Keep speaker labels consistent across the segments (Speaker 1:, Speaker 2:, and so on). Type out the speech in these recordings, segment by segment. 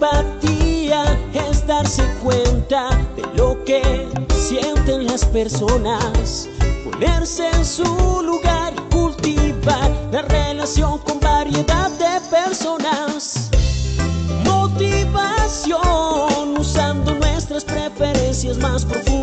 Speaker 1: empatía es darse cuenta de lo que sienten las personas, ponerse en su lugar y cultivar la relación con variedad de personas. Motivación usando nuestras preferencias más profundas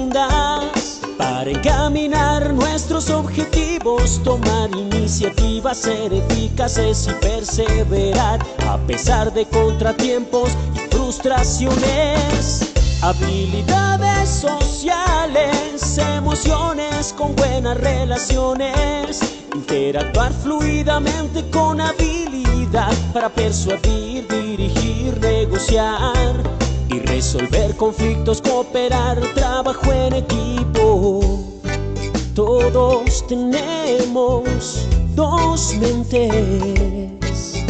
Speaker 1: encaminar nuestros objetivos, tomar iniciativas, ser eficaces y perseverar a pesar de contratiempos y frustraciones. Habilidades sociales, emociones con buenas relaciones, interactuar fluidamente con habilidad para persuadir, dirigir, negociar y resolver conflictos, cooperar, trabajo en equipo. Todos tenemos dos mentes.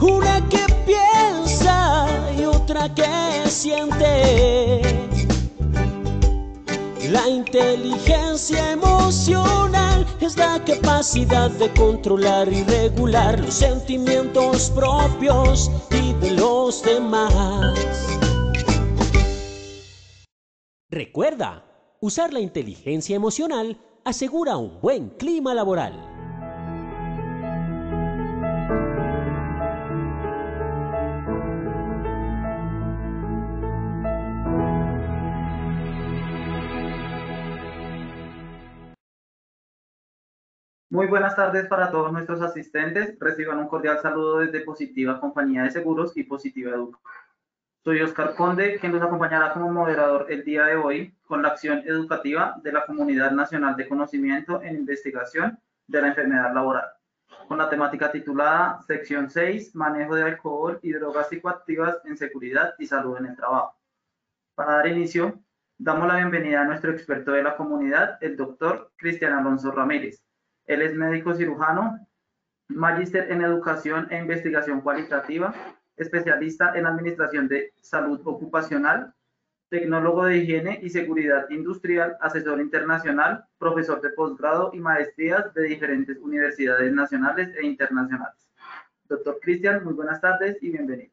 Speaker 1: Una que piensa y otra que siente. La inteligencia emocional es la capacidad de controlar y regular los sentimientos propios y de los demás. Recuerda, usar la inteligencia emocional asegura un buen clima laboral.
Speaker 2: Muy buenas tardes para todos nuestros asistentes. Reciban un cordial saludo desde Positiva Compañía de Seguros y Positiva Educa. Soy Oscar Conde, quien nos acompañará como moderador el día de hoy con la acción educativa de la Comunidad Nacional de Conocimiento en Investigación de la Enfermedad Laboral, con la temática titulada Sección 6, Manejo de Alcohol y Drogas Psicoactivas en Seguridad y Salud en el Trabajo. Para dar inicio, damos la bienvenida a nuestro experto de la comunidad, el doctor Cristian Alonso Ramírez. Él es médico cirujano, magíster en Educación e Investigación Cualitativa especialista en administración de salud ocupacional, tecnólogo de higiene y seguridad industrial, asesor internacional, profesor de posgrado y maestrías de diferentes universidades nacionales e internacionales. Doctor Cristian, muy buenas tardes y bienvenido.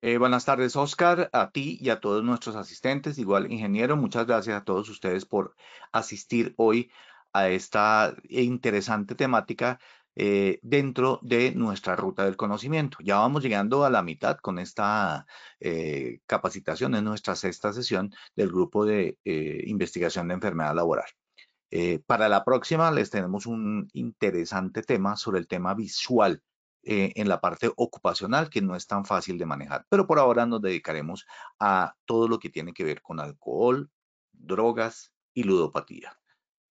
Speaker 3: Eh, buenas tardes, Oscar, a ti y a todos nuestros asistentes. Igual, ingeniero, muchas gracias a todos ustedes por asistir hoy a esta interesante temática eh, dentro de nuestra ruta del conocimiento. Ya vamos llegando a la mitad con esta eh, capacitación, en nuestra sexta sesión del grupo de eh, investigación de enfermedad laboral. para la próxima les tenemos un interesante tema sobre el tema visual en la parte ocupacional que no es tan fácil de manejar, pero por ahora nos dedicaremos a todo lo que tiene que ver con alcohol, drogas y ludopatía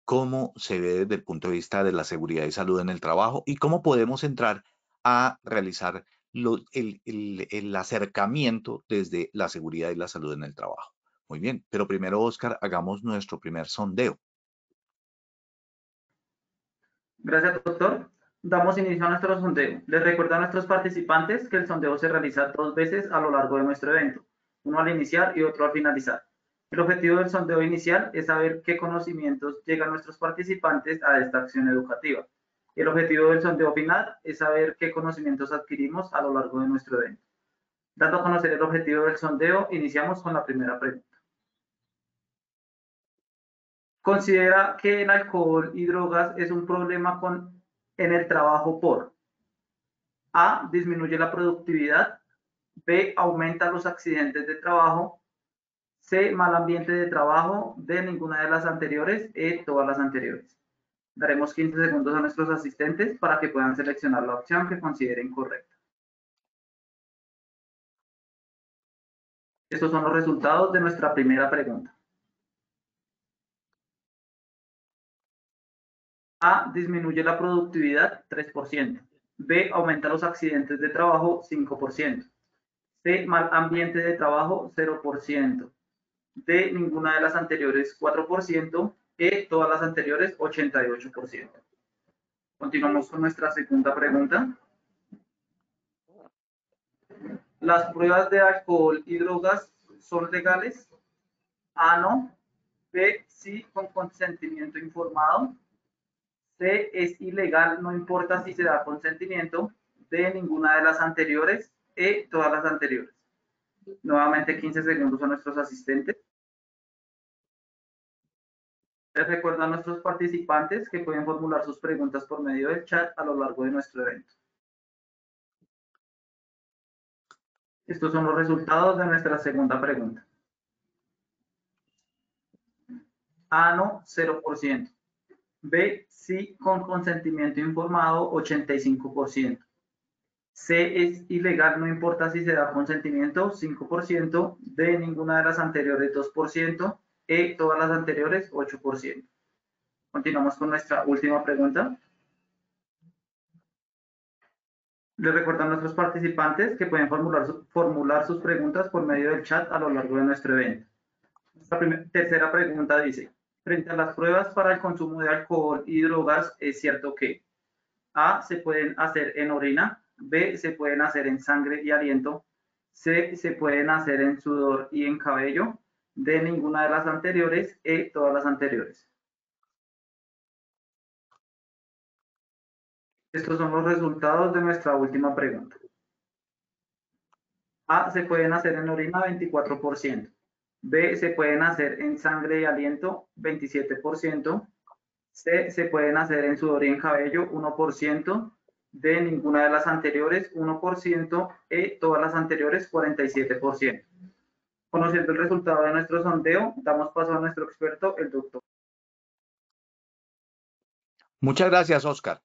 Speaker 3: cómo se ve desde el punto de vista de la seguridad y salud en el trabajo y cómo podemos entrar a realizar el, el acercamiento desde la seguridad y la salud en el trabajo. Muy bien, pero primero, Oscar, hagamos nuestro primer sondeo.
Speaker 2: Gracias, doctor. Damos inicio a nuestro sondeo. Les recuerdo a nuestros participantes que el sondeo se realiza dos veces a lo largo de nuestro evento, uno al iniciar y otro al finalizar. El objetivo del sondeo inicial es saber qué conocimientos llegan nuestros participantes a esta acción educativa. El objetivo del sondeo final es saber qué conocimientos adquirimos a lo largo de nuestro evento. Dando a conocer el objetivo del sondeo, iniciamos con la primera pregunta. Considera que el alcohol y drogas es un problema en el trabajo por A. Disminuye la productividad. B. Aumenta los accidentes de trabajo. C, mal ambiente de trabajo de ninguna de las anteriores, E, todas las anteriores. Daremos 15 segundos a nuestros asistentes para que puedan seleccionar la opción que consideren correcta. Estos son los resultados de nuestra primera pregunta. A. Disminuye la productividad 3%. B. Aumenta los accidentes de trabajo 5%. C. Mal ambiente de trabajo 0% de ninguna de las anteriores 4% y todas las anteriores 88%. Continuamos con nuestra segunda pregunta. ¿Las pruebas de alcohol y drogas son legales? A, no. B, sí, con consentimiento informado. C, es ilegal, no importa si se da consentimiento. de ninguna de las anteriores. y todas las anteriores. Nuevamente 15 segundos a nuestros asistentes. Les recuerdo a nuestros participantes que pueden formular sus preguntas por medio del chat a lo largo de nuestro evento. Estos son los resultados de nuestra segunda pregunta. A ah, no, 0%. B, sí con consentimiento informado, 85%. C es ilegal, no importa si se da consentimiento, 5%. D, ninguna de las anteriores, 2% y todas las anteriores 8%. Continuamos con nuestra última pregunta. Les recuerdo a nuestros participantes que pueden formular, formular sus preguntas por medio del chat a lo largo de nuestro evento. La tercera pregunta dice, frente a las pruebas para el consumo de alcohol y drogas, es cierto que A. Se pueden hacer en orina, B. Se pueden hacer en sangre y aliento, C. Se pueden hacer en sudor y en cabello, de ninguna de las anteriores e todas las anteriores. Estos son los resultados de nuestra última pregunta. A, se pueden hacer en orina 24%. B, se pueden hacer en sangre y aliento 27%. C, se pueden hacer en sudor y en cabello 1%. De ninguna de las anteriores 1%. E, todas las anteriores 47%. Conociendo el resultado de nuestro sondeo, damos paso a nuestro experto, el doctor.
Speaker 3: Muchas gracias, Oscar.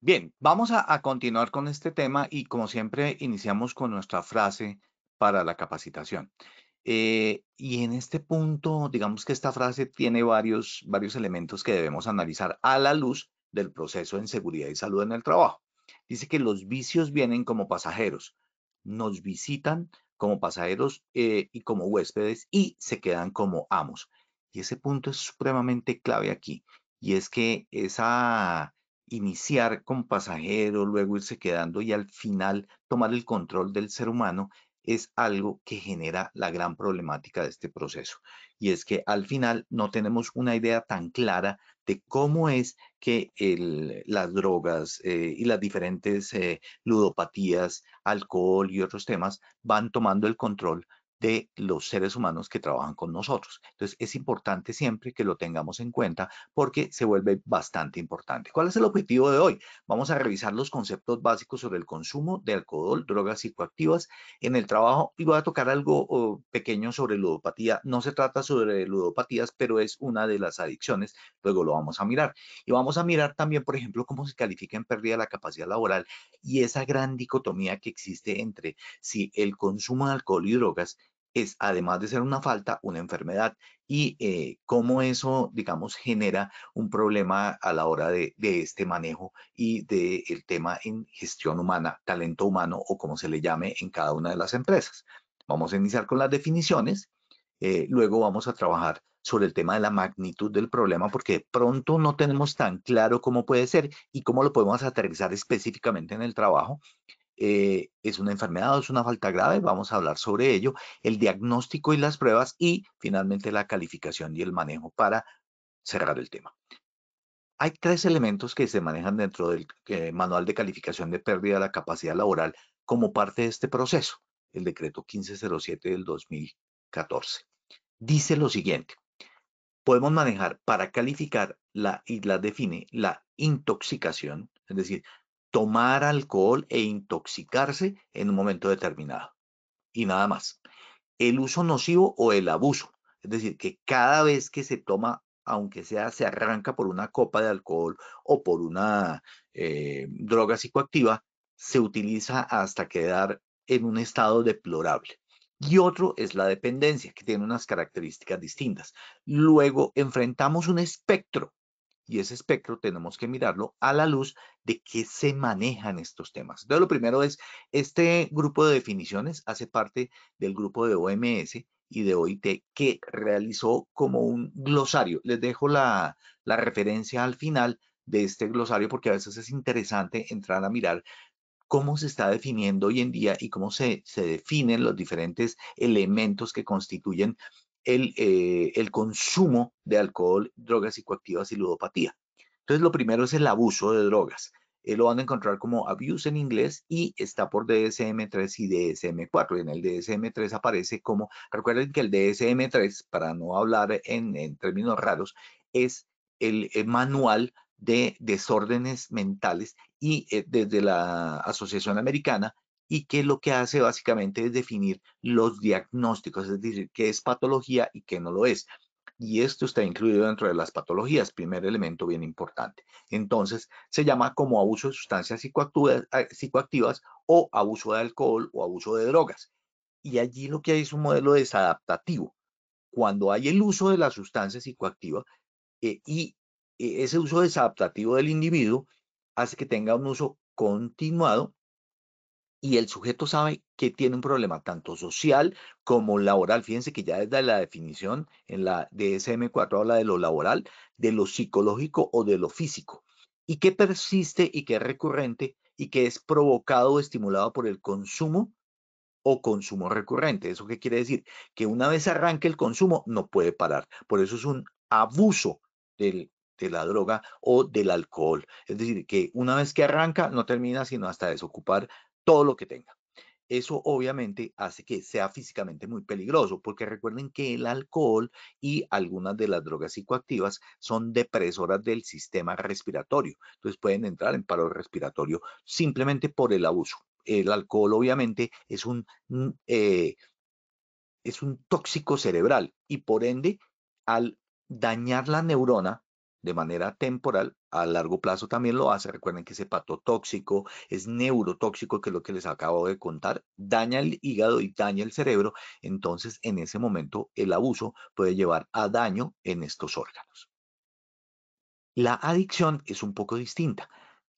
Speaker 3: Bien, vamos a, continuar con este tema y como siempre iniciamos con nuestra frase para la capacitación. Eh, y en este punto, digamos que esta frase tiene varios, varios elementos que debemos analizar a la luz del proceso en seguridad y salud en el trabajo. Dice que los vicios vienen como pasajeros, nos visitan, como pasajeros eh, y como huéspedes y se quedan como amos. Y ese punto es supremamente clave aquí. Y es que esa iniciar con pasajero, luego irse quedando y al final tomar el control del ser humano es algo que genera la gran problemática de este proceso. Y es que al final no tenemos una idea tan clara de cómo es que las drogas eh, y las diferentes eh, ludopatías, alcohol y otros temas van tomando el control de los seres humanos que trabajan con nosotros. Entonces, es importante siempre que lo tengamos en cuenta porque se vuelve bastante importante. ¿Cuál es el objetivo de hoy? Vamos a revisar los conceptos básicos sobre el consumo de alcohol, drogas psicoactivas en el trabajo y voy a tocar algo oh, pequeño sobre ludopatía. No se trata sobre ludopatías, pero es una de las adicciones. Luego lo vamos a mirar. Y vamos a mirar también, por ejemplo, cómo se califica en pérdida la capacidad laboral y esa gran dicotomía que existe entre si el consumo de alcohol y drogas es, además de ser una falta, una enfermedad y eh, cómo eso, digamos, genera un problema a la hora de, este manejo y del tema en gestión humana, talento humano o como se le llame en cada una de las empresas. Vamos a iniciar con las definiciones, eh, luego vamos a trabajar sobre el tema de la magnitud del problema porque pronto no tenemos tan claro cómo puede ser y cómo lo podemos aterrizar específicamente en el trabajo. Eh, es una enfermedad o es una falta grave, vamos a hablar sobre ello, el diagnóstico y las pruebas y finalmente la calificación y el manejo para cerrar el tema. Hay tres elementos que se manejan dentro del eh, manual de calificación de pérdida de la capacidad laboral como parte de este proceso, el decreto 1507 del 2014. Dice lo siguiente, podemos manejar para calificar la, y la define la intoxicación, es decir, tomar alcohol e intoxicarse en un momento determinado. Y nada más. El uso nocivo o el abuso. Es decir, que cada vez que se toma, aunque sea se arranca por una copa de alcohol o por una eh, droga psicoactiva, se utiliza hasta quedar en un estado deplorable. Y otro es la dependencia, que tiene unas características distintas. Luego enfrentamos un espectro y ese espectro tenemos que mirarlo a la luz de qué se manejan estos temas. Entonces, lo primero es, este grupo de definiciones hace parte del grupo de OMS y de OIT que realizó como un glosario. Les dejo la, referencia al final de este glosario porque a veces es interesante entrar a mirar cómo se está definiendo hoy en día y cómo se, se definen los diferentes elementos que constituyen eh, el, consumo de alcohol, drogas psicoactivas y ludopatía. Entonces, lo primero es el abuso de drogas. Eh, lo van a encontrar como abuse en inglés y está por DSM-3 y DSM-4. En el DSM-3 aparece como, recuerden que el DSM-3, para no hablar en, términos raros, es el, eh, manual de desórdenes mentales y desde la Asociación Americana y que lo que hace básicamente es definir los diagnósticos, es decir, qué es patología y qué no lo es. Y esto está incluido dentro de las patologías, primer elemento bien importante. Entonces, se llama como abuso de sustancias ah, psicoactivas o abuso de alcohol o abuso de drogas. Y allí lo que hay es un modelo desadaptativo. Cuando hay el uso de la sustancia psicoactiva eh, y ese uso desadaptativo del individuo hace que tenga un uso continuado y el sujeto sabe que tiene un problema tanto social como laboral. Fíjense que ya desde la definición en la DSM4 habla de lo laboral, de lo psicológico o de lo físico, y que persiste y que es recurrente y que es provocado o estimulado por el consumo o consumo recurrente. ¿Eso qué quiere decir? Que una vez arranque el consumo no puede parar. Por eso es un abuso de la droga o del alcohol. Es decir, que una vez que arranca, no termina sino hasta desocupar todo lo que tenga. Eso obviamente hace que sea físicamente muy peligroso, porque recuerden que el alcohol y algunas de las drogas psicoactivas son depresoras del sistema respiratorio. Entonces pueden entrar en paro respiratorio simplemente por el abuso. El alcohol obviamente es un, mm, eh, es un tóxico cerebral y por ende al dañar la neurona de manera temporal, a largo plazo también lo hace. Recuerden que ese hepatotóxico, es neurotóxico, que es lo que les acabo de contar, daña el hígado y daña el cerebro. Entonces, en ese momento, el abuso puede llevar a daño en estos órganos. La adicción es un poco distinta.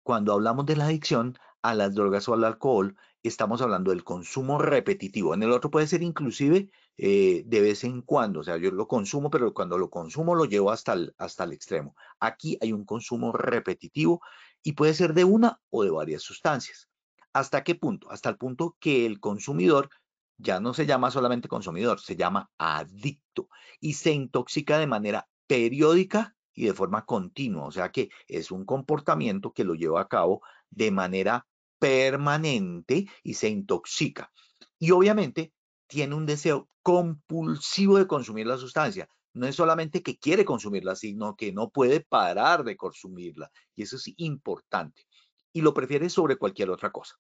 Speaker 3: Cuando hablamos de la adicción a las drogas o al alcohol, estamos hablando del consumo repetitivo. En el otro puede ser inclusive eh, de vez en cuando, o sea, yo lo consumo, pero cuando lo consumo lo llevo hasta el, hasta el extremo. Aquí hay un consumo repetitivo y puede ser de una o de varias sustancias. ¿Hasta qué punto? Hasta el punto que el consumidor ya no se llama solamente consumidor, se llama adicto y se intoxica de manera periódica y de forma continua, o sea que es un comportamiento que lo lleva a cabo de manera permanente y se intoxica. Y obviamente tiene un deseo compulsivo de consumir la sustancia. No es solamente que quiere consumirla, sino que no puede parar de consumirla. Y eso es importante. Y lo prefiere sobre cualquier otra cosa.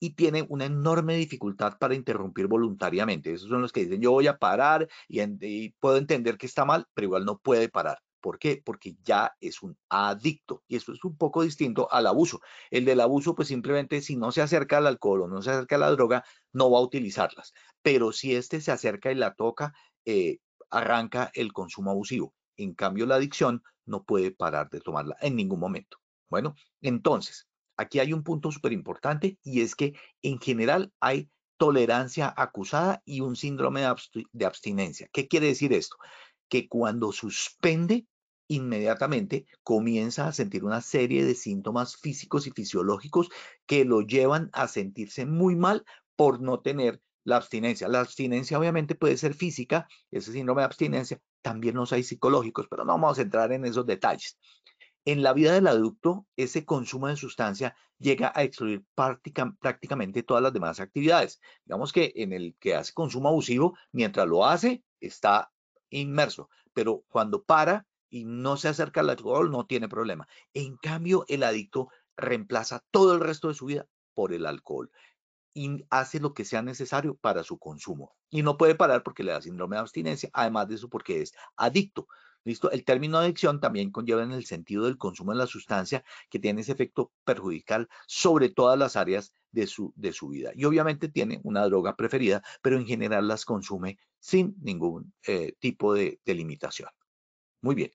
Speaker 3: Y tiene una enorme dificultad para interrumpir voluntariamente. Esos son los que dicen, yo voy a parar y, y puedo entender que está mal, pero igual no puede parar. ¿Por qué? Porque ya es un adicto y eso es un poco distinto al abuso. El del abuso, pues simplemente si no se acerca al alcohol o no se acerca a la droga, no va a utilizarlas. Pero si este se acerca y la toca, eh, arranca el consumo abusivo. En cambio, la adicción no puede parar de tomarla en ningún momento. Bueno, entonces, aquí hay un punto súper importante y es que en general hay tolerancia acusada y un síndrome de, abstinencia. ¿Qué quiere decir esto? que cuando suspende, inmediatamente comienza a sentir una serie de síntomas físicos y fisiológicos que lo llevan a sentirse muy mal por no tener la abstinencia. La abstinencia obviamente puede ser física, ese síndrome de abstinencia, también los hay psicológicos, pero no vamos a entrar en esos detalles. En la vida del adulto, ese consumo de sustancia llega a excluir prácticamente todas las demás actividades. Digamos que en el que hace consumo abusivo, mientras lo hace, está inmerso, pero cuando para y no se acerca al alcohol, no tiene problema. En cambio, el adicto reemplaza todo el resto de su vida por el alcohol y hace lo que sea necesario para su consumo. Y no puede parar porque le da síndrome de abstinencia, además de eso porque es adicto. ¿Listo? El término adicción también conlleva en el sentido del consumo de la sustancia que tiene ese efecto perjudicial sobre todas las áreas de su, vida. Y obviamente tiene una droga preferida, pero en general las consume sin ningún eh, tipo de, limitación. Muy bien.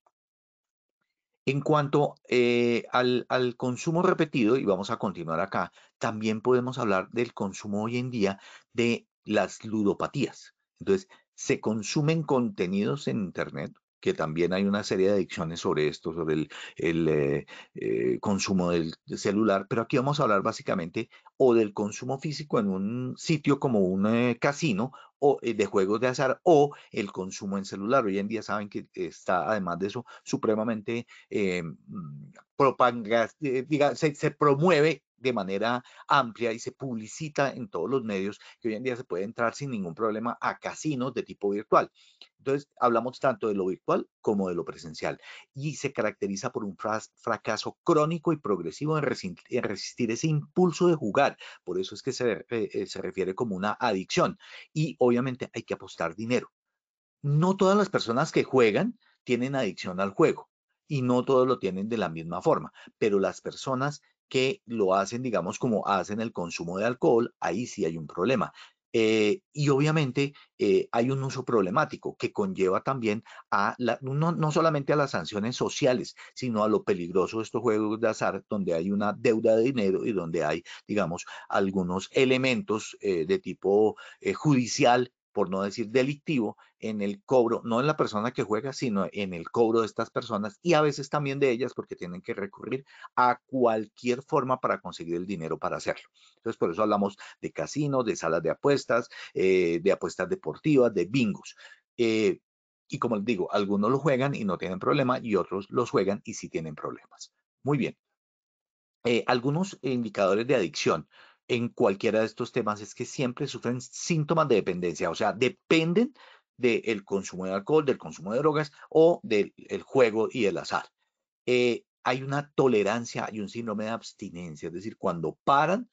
Speaker 3: En cuanto eh, al, al consumo repetido, y vamos a continuar acá, también podemos hablar del consumo hoy en día de las ludopatías. Entonces, se consumen contenidos en Internet que también hay una serie de adicciones sobre esto, sobre el, eh, eh, consumo del celular, pero aquí vamos a hablar básicamente o del consumo físico en un sitio como un eh, casino o de juegos de azar o el consumo en celular. Hoy en día saben que está, además de eso, supremamente eh, mm, propaganda, se, promueve de manera amplia y se publicita en todos los medios que hoy en día se puede entrar sin ningún problema a casinos de tipo virtual. Entonces, hablamos tanto de lo virtual como de lo presencial y se caracteriza por un fracaso crónico y progresivo en, resistir ese impulso de jugar. Por eso es que eh, eh, se, refiere como una adicción y obviamente hay que apostar dinero. No todas las personas que juegan tienen adicción al juego y no todos lo tienen de la misma forma, pero las personas que lo hacen, digamos, como hacen el consumo de alcohol, ahí sí hay un problema. Eh, y obviamente eh, hay un uso problemático que conlleva también a la, no, solamente a las sanciones sociales, sino a lo peligroso de estos juegos de azar, donde hay una deuda de dinero y donde hay, digamos, algunos elementos eh, de tipo judicial por no decir delictivo, en el cobro, no en la persona que juega, sino en el cobro de estas personas y a veces también de ellas porque tienen que recurrir a cualquier forma para conseguir el dinero para hacerlo. Entonces, por eso hablamos de casinos, de salas de apuestas, eh, de apuestas deportivas, de bingos. Eh, y como les digo, algunos lo juegan y no tienen problema y otros los juegan y sí tienen problemas. Muy bien. Eh, algunos indicadores de adicción en cualquiera de estos temas es que siempre sufren síntomas de dependencia, o sea, dependen del consumo de alcohol, del consumo de drogas o del juego y el azar. Eh, hay una tolerancia y un síndrome de abstinencia, es decir, cuando paran,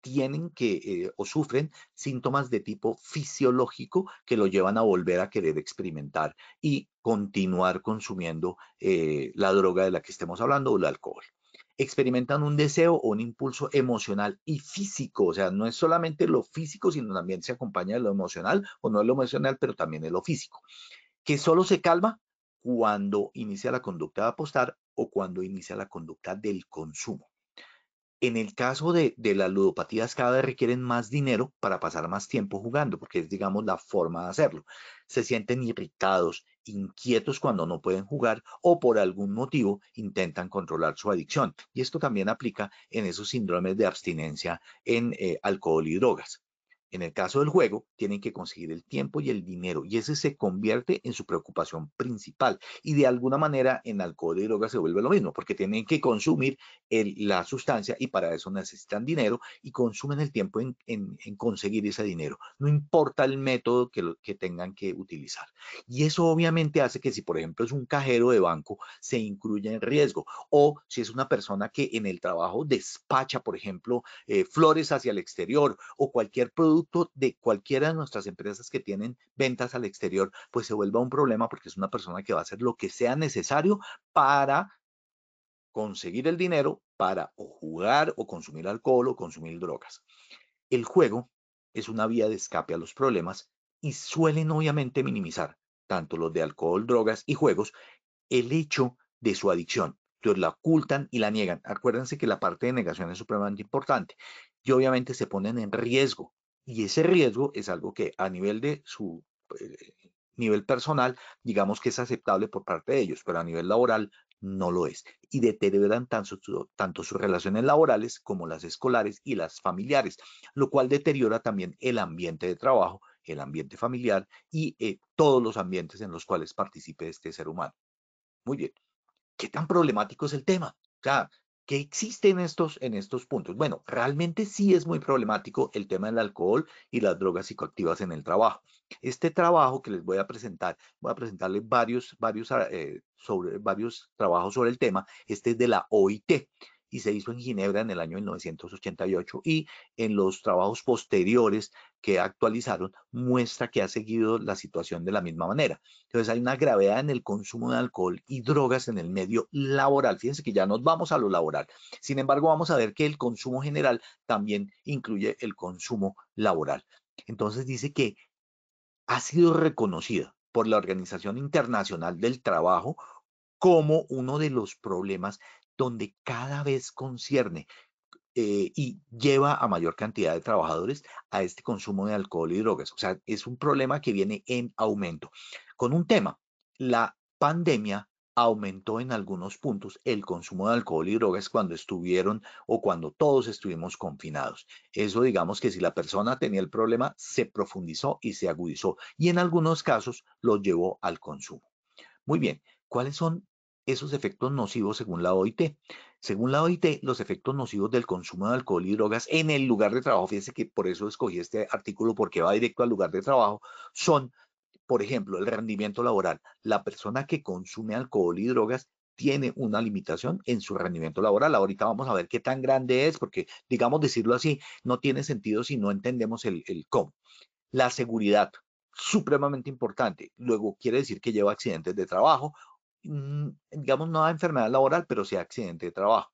Speaker 3: tienen que eh, o sufren síntomas de tipo fisiológico que lo llevan a volver a querer experimentar y continuar consumiendo eh, la droga de la que estemos hablando o el alcohol experimentan un deseo o un impulso emocional y físico, o sea, no es solamente lo físico, sino también se acompaña de lo emocional, o no es lo emocional, pero también es lo físico, que solo se calma cuando inicia la conducta de apostar o cuando inicia la conducta del consumo. En el caso de, de las ludopatías, cada vez requieren más dinero para pasar más tiempo jugando, porque es, digamos, la forma de hacerlo. Se sienten irritados, inquietos cuando no pueden jugar o por algún motivo intentan controlar su adicción. Y esto también aplica en esos síndromes de abstinencia en eh, alcohol y drogas. En el caso del juego, tienen que conseguir el tiempo y el dinero, y ese se convierte en su preocupación principal. Y de alguna manera, en alcohol y droga se vuelve lo mismo, porque tienen que consumir la sustancia y para eso necesitan dinero y consumen el tiempo en, conseguir ese dinero. No importa el método que, tengan que utilizar. Y eso obviamente hace que si, por ejemplo, es un cajero de banco, se incluya en riesgo. O si es una persona que en el trabajo despacha, por ejemplo, eh, flores hacia el exterior o cualquier producto de cualquiera de nuestras empresas que tienen ventas al exterior, pues se vuelva un problema porque es una persona que va a hacer lo que sea necesario para conseguir el dinero, para jugar o consumir alcohol o consumir drogas. El juego es una vía de escape a los problemas y suelen obviamente minimizar, tanto los de alcohol, drogas y juegos, el hecho de su adicción. Entonces la ocultan y la niegan. Acuérdense que la parte de negación es supremamente importante y obviamente se ponen en riesgo y ese riesgo es algo que a nivel de su eh, nivel personal, digamos que es aceptable por parte de ellos, pero a nivel laboral no lo es. Y deterioran tanto, tanto sus relaciones laborales como las escolares y las familiares, lo cual deteriora también el ambiente de trabajo, el ambiente familiar y eh, todos los ambientes en los cuales participe este ser humano. Muy bien. ¿Qué tan problemático es el tema? O ¿Qué existe en estos, en estos puntos? Bueno, realmente sí es muy problemático el tema del alcohol y las drogas psicoactivas en el trabajo. Este trabajo que les voy a presentar, voy a presentarles varios, varios, eh, sobre, varios trabajos sobre el tema, este es de la OIT y se hizo en Ginebra en el año 1988 y en los trabajos posteriores que actualizaron muestra que ha seguido la situación de la misma manera. Entonces hay una gravedad en el consumo de alcohol y drogas en el medio laboral. Fíjense que ya nos vamos a lo laboral. Sin embargo, vamos a ver que el consumo general también incluye el consumo laboral. Entonces dice que ha sido reconocida por la Organización Internacional del Trabajo como uno de los problemas donde cada vez concierne eh, y lleva a mayor cantidad de trabajadores a este consumo de alcohol y drogas. O sea, es un problema que viene en aumento. Con un tema, la pandemia aumentó en algunos puntos el consumo de alcohol y drogas cuando estuvieron o cuando todos estuvimos confinados. Eso digamos que si la persona tenía el problema, se profundizó y se agudizó y en algunos casos lo llevó al consumo. Muy bien, ¿cuáles son esos efectos nocivos según la OIT. Según la OIT, los efectos nocivos del consumo de alcohol y drogas en el lugar de trabajo, fíjense que por eso escogí este artículo, porque va directo al lugar de trabajo, son, por ejemplo, el rendimiento laboral. La persona que consume alcohol y drogas tiene una limitación en su rendimiento laboral. Ahorita vamos a ver qué tan grande es, porque, digamos, decirlo así, no tiene sentido si no entendemos el, el cómo. La seguridad, supremamente importante. Luego quiere decir que lleva accidentes de trabajo Mm, digamos, no a enfermedad laboral, pero sí a accidente de trabajo.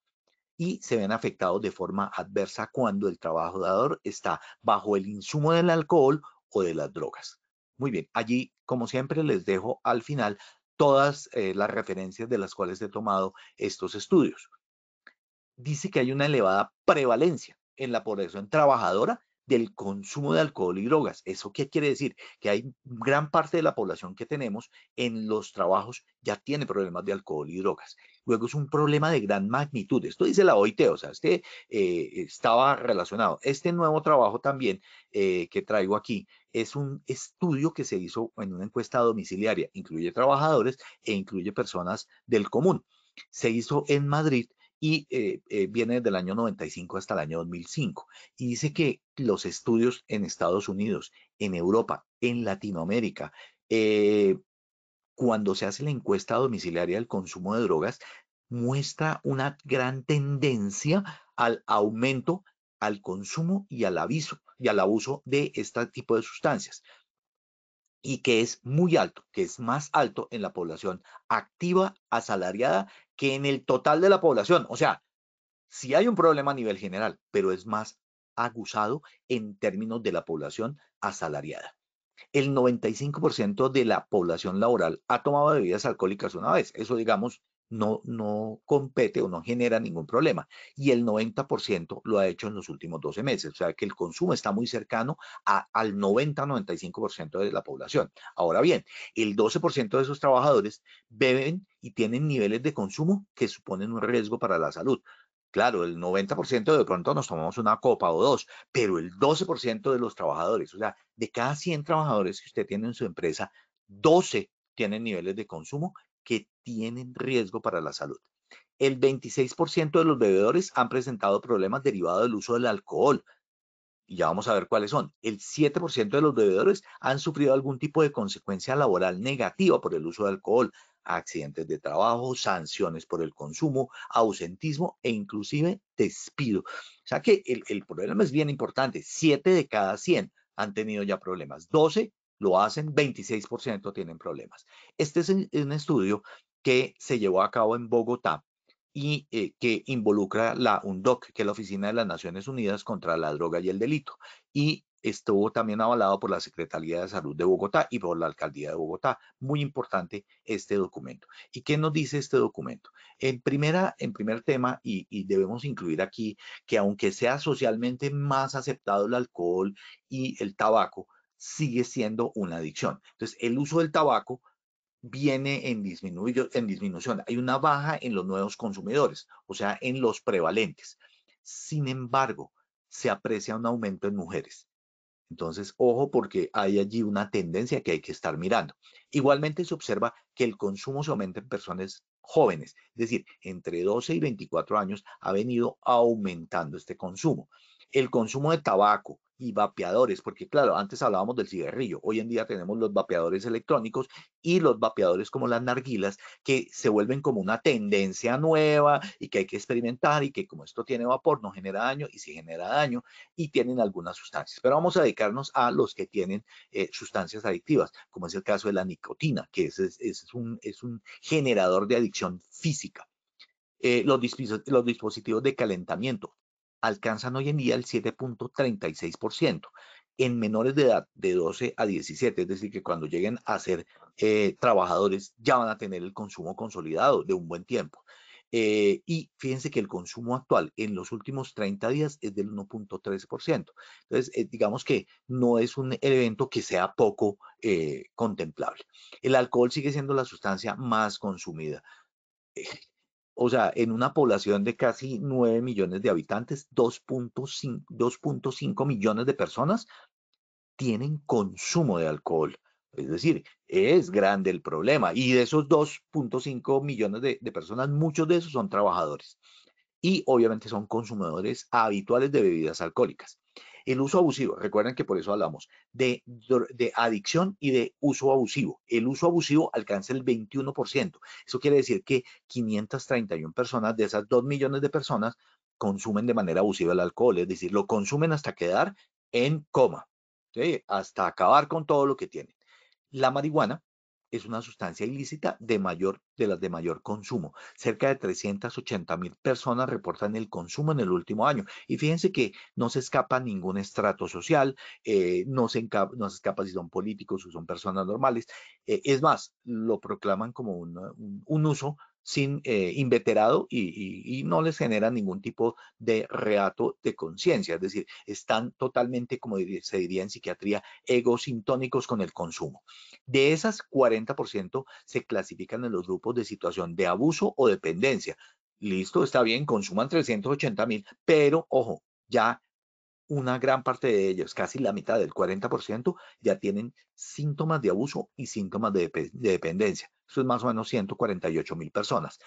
Speaker 3: Y se ven afectados de forma adversa cuando el trabajador está bajo el insumo del alcohol o de las drogas. Muy bien, allí, como siempre, les dejo al final todas eh, las referencias de las cuales he tomado estos estudios. Dice que hay una elevada prevalencia en la población trabajadora del consumo de alcohol y drogas. ¿Eso qué quiere decir? Que hay gran parte de la población que tenemos en los trabajos ya tiene problemas de alcohol y drogas. Luego es un problema de gran magnitud. Esto dice la OIT, o sea, este eh, estaba relacionado. Este nuevo trabajo también eh, que traigo aquí es un estudio que se hizo en una encuesta domiciliaria. Incluye trabajadores e incluye personas del común. Se hizo en Madrid y eh, eh, viene del año 95 hasta el año 2005. Y dice que los estudios en Estados Unidos, en Europa, en Latinoamérica, eh, cuando se hace la encuesta domiciliaria del consumo de drogas, muestra una gran tendencia al aumento, al consumo y al aviso y al abuso de este tipo de sustancias y que es muy alto, que es más alto en la población activa, asalariada que en el total de la población. O sea, sí hay un problema a nivel general, pero es más aguzado en términos de la población asalariada. El 95% de la población laboral ha tomado bebidas alcohólicas una vez. Eso, digamos, no, compete o no genera ningún problema. Y el 90% lo ha hecho en los últimos 12 meses. O sea que el consumo está muy cercano a, al 90-95% de la población. Ahora bien, el 12% de esos trabajadores beben y tienen niveles de consumo que suponen un riesgo para la salud. Claro, el 90% de pronto nos tomamos una copa o dos, pero el 12% de los trabajadores, o sea, de cada 100 trabajadores que usted tiene en su empresa, 12 tienen niveles de consumo que tienen riesgo para la salud. El 26% de los bebedores han presentado problemas derivados del uso del alcohol. Y ya vamos a ver cuáles son. El 7% de los bebedores han sufrido algún tipo de consecuencia laboral negativa por el uso de alcohol, accidentes de trabajo, sanciones por el consumo, ausentismo e inclusive despido. O sea que el, el problema es bien importante. 7 de cada 100 han tenido ya problemas. 12 lo hacen, 26% tienen problemas. Este es un estudio que se llevó a cabo en Bogotá y eh, que involucra la UNDOC, que es la Oficina de las Naciones Unidas contra la Droga y el Delito. Y estuvo también avalado por la Secretaría de Salud de Bogotá y por la Alcaldía de Bogotá. Muy importante este documento. ¿Y qué nos dice este documento? En, primera, en primer tema, y debemos incluir aquí, que aunque sea socialmente más aceptado el alcohol y el tabaco, sigue siendo una adicción. Entonces, el uso del tabaco viene en, disminución. Hay una baja en los nuevos consumidores, o sea, en los prevalentes. Sin embargo, se aprecia un aumento en mujeres. Entonces, ojo porque hay allí una tendencia que hay que estar mirando. Igualmente se observa que el consumo se aumenta en personas jóvenes, es decir, entre 12 y 24 años ha venido aumentando este consumo. El consumo de tabaco, y vapeadores, porque claro, antes hablábamos del cigarrillo, hoy en día tenemos los vapeadores electrónicos y los vapeadores como las narguilas, que se vuelven como una tendencia nueva y que hay que experimentar y que como esto tiene vapor no genera daño y si genera daño y tienen algunas sustancias. Pero vamos a dedicarnos a los que tienen eh, sustancias adictivas, como es el caso de la nicotina, que es, un, es un generador de adicción física. Eh, los dispositivos de calentamiento, alcanzan hoy en día el 7.36%. En menores de edad, de 12 a 17, es decir, que cuando lleguen a ser eh, trabajadores ya van a tener el consumo consolidado de un buen tiempo. Eh, y fíjense que el consumo actual en los últimos 30 días es del 1.3%. Entonces, eh, digamos que no es un evento que sea poco contemplable. El alcohol sigue siendo la sustancia más consumida. O sea, en una población de casi 9 millones de habitantes, 2.5 millones de personas tienen consumo de alcohol. Es decir, es grande el problema. Y de esos 2.5 millones de, de, personas, muchos de esos son trabajadores. Y obviamente son consumidores habituales de bebidas alcohólicas. El uso abusivo, recuerden que por eso hablamos de, adicción y de uso abusivo. El uso abusivo alcanza el 21%. Eso quiere decir que 531 personas de esas 2 millones de personas consumen de manera abusiva el alcohol, es decir, lo consumen hasta quedar en coma, hasta acabar con todo lo que tienen. La marihuana es una sustancia ilícita de mayor de las de mayor consumo. Cerca de 380 mil personas reportan el consumo en el último año. Y fíjense que no se escapa ningún estrato social, eh, no, se escapa si son políticos o son personas normales. Eh, es más, lo proclaman como un, un uso sin eh, inveterado y, no les genera ningún tipo de reato de conciencia, es decir, están totalmente, como se diría en psiquiatría, egosintónicos con el consumo. De esas 40% se clasifican en los grupos de situación de abuso o dependencia. Listo, está bien, consuman 380 mil, pero ojo, ya una gran parte de ellos, casi la mitad del 40%, ya tienen síntomas de abuso y síntomas de, dependencia. Eso es más o menos 148 mil personas.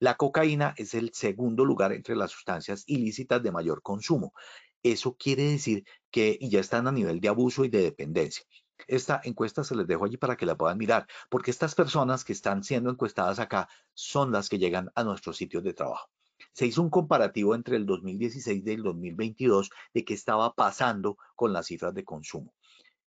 Speaker 3: La cocaína es el segundo lugar entre las sustancias ilícitas de mayor consumo. Eso quiere decir que ya están a nivel de abuso y de dependencia. Esta encuesta se les dejo allí para que la puedan mirar, porque estas personas que están siendo encuestadas acá son las que llegan a nuestros sitios de trabajo. Se hizo un comparativo entre el 2016 y el 2022 de qué estaba pasando con las cifras de consumo.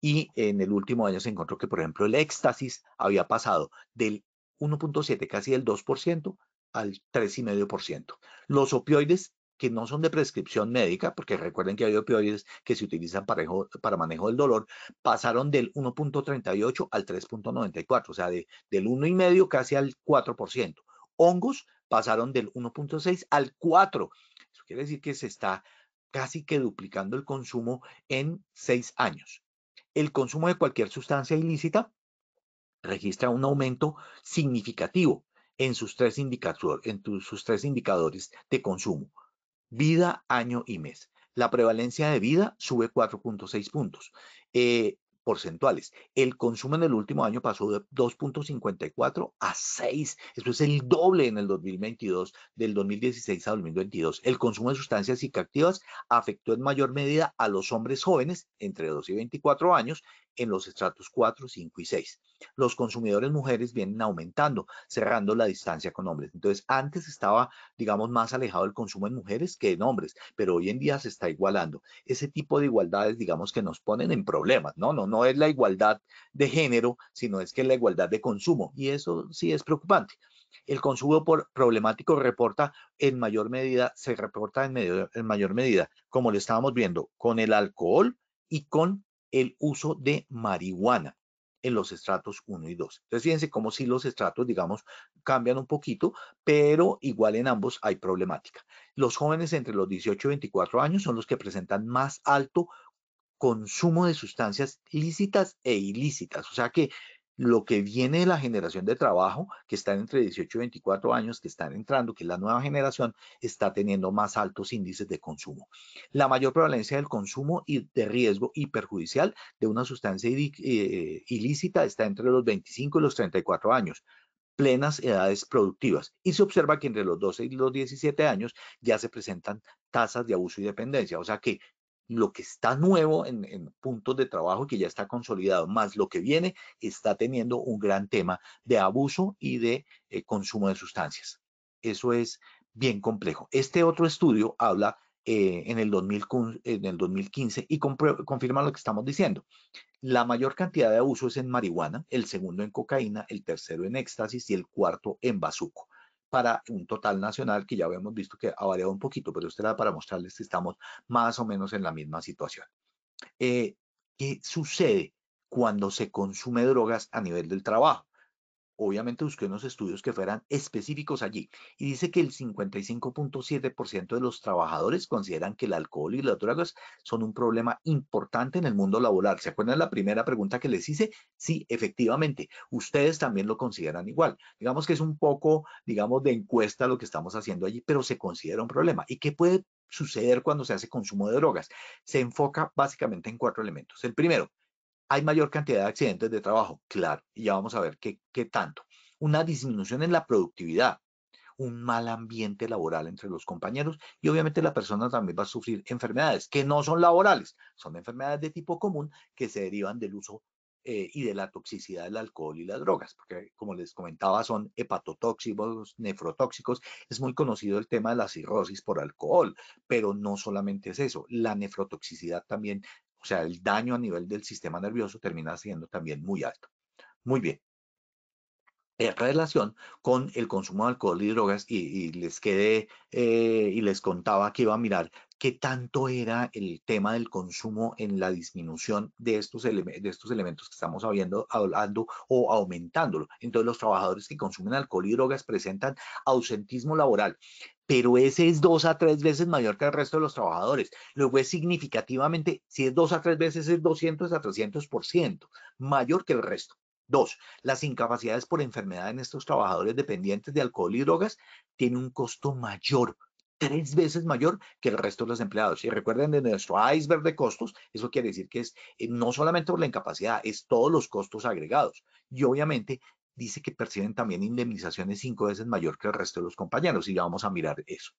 Speaker 3: Y en el último año se encontró que, por ejemplo, el éxtasis había pasado del 1.7, casi del 2%, al 3,5%. Los opioides que no son de prescripción médica, porque recuerden que hay opioides que se utilizan para, para manejo del dolor, pasaron del 1.38 al 3.94, o sea, de, del 1,5 casi al 4%. Hongos pasaron del 1.6 al 4. Eso quiere decir que se está casi que duplicando el consumo en seis años. El consumo de cualquier sustancia ilícita registra un aumento significativo en sus tres, en sus tres indicadores de consumo, vida, año y mes. La prevalencia de vida sube 4.6 puntos. Eh, porcentuales. El consumo en el último año pasó de 2.54 a 6. Esto es el doble en el 2022, del 2016 a 2022. El consumo de sustancias psicoactivas afectó en mayor medida a los hombres jóvenes entre 2 y 24 años en los estratos 4, 5 y 6. Los consumidores mujeres vienen aumentando, cerrando la distancia con hombres. Entonces, antes estaba, digamos, más alejado el consumo en mujeres que en hombres, pero hoy en día se está igualando. Ese tipo de igualdades, digamos, que nos ponen en problemas, ¿no? No, no es la igualdad de género, sino es que la igualdad de consumo, y eso sí es preocupante. El consumo problemático reporta en mayor medida, se reporta en mayor medida, como lo estábamos viendo, con el alcohol y con el uso de marihuana en los estratos 1 y 2. Entonces, fíjense como si los estratos, digamos, cambian un poquito, pero igual en ambos hay problemática. Los jóvenes entre los 18 y 24 años son los que presentan más alto consumo de sustancias lícitas e ilícitas. O sea que lo que viene de la generación de trabajo, que están entre 18 y 24 años, que están entrando, que es la nueva generación, está teniendo más altos índices de consumo. La mayor prevalencia del consumo y de riesgo y perjudicial de una sustancia eh, ilícita está entre los 25 y los 34 años plenas edades productivas y se observa que entre los 12 y los 17 años ya se presentan tasas de abuso y dependencia, o sea que lo que está nuevo en, puntos de trabajo que ya está consolidado, más lo que viene, está teniendo un gran tema de abuso y de eh, consumo de sustancias. Eso es bien complejo. Este otro estudio habla eh, en, el en, el 2015 y confirma lo que estamos diciendo. La mayor cantidad de abuso es en marihuana, el segundo en cocaína, el tercero en éxtasis y el cuarto en bazuco para un total nacional que ya habíamos visto que ha variado un poquito, pero esto era para mostrarles que estamos más o menos en la misma situación. Eh, ¿Qué sucede cuando se consume drogas a nivel del trabajo? obviamente busqué unos estudios que fueran específicos allí y dice que el 55.7% de los trabajadores consideran que el alcohol y las drogas son un problema importante en el mundo laboral. ¿Se acuerdan la primera pregunta que les hice? Sí, efectivamente, ustedes también lo consideran igual. Digamos que es un poco, digamos, de encuesta lo que estamos haciendo allí, pero se considera un problema. ¿Y qué puede suceder cuando se hace consumo de drogas? Se enfoca básicamente en cuatro elementos. El primero, hay mayor cantidad de accidentes de trabajo, claro, y ya vamos a ver qué, tanto. Una disminución en la productividad, un mal ambiente laboral entre los compañeros y obviamente la persona también va a sufrir enfermedades que no son laborales, son enfermedades de tipo común que se derivan del uso eh, y de la toxicidad del alcohol y las drogas, porque como les comentaba son hepatotóxicos, nefrotóxicos, es muy conocido el tema de la cirrosis por alcohol, pero no solamente es eso, la nefrotoxicidad también o sea, el daño a nivel del sistema nervioso termina siendo también muy alto. Muy bien. En relación con el consumo de alcohol y drogas, y, les quedé eh, y les contaba que iba a mirar qué tanto era el tema del consumo en la disminución de estos, elementos que estamos hablando, hablando o aumentándolo. Entonces, los trabajadores que consumen alcohol y drogas presentan ausentismo laboral, pero ese es dos a tres veces mayor que el resto de los trabajadores. Luego es significativamente, si es dos a tres veces, es 200 a 300% mayor que el resto. Dos, las incapacidades por enfermedad en estos trabajadores dependientes de alcohol y drogas tienen un costo mayor tres veces mayor que el resto de los empleados. Y recuerden de nuestro iceberg de costos, eso quiere decir que es eh, no solamente por la incapacidad, es todos los costos agregados. Y obviamente dice que perciben también indemnizaciones cinco veces mayor que el resto de los compañeros y ya vamos a mirar eso.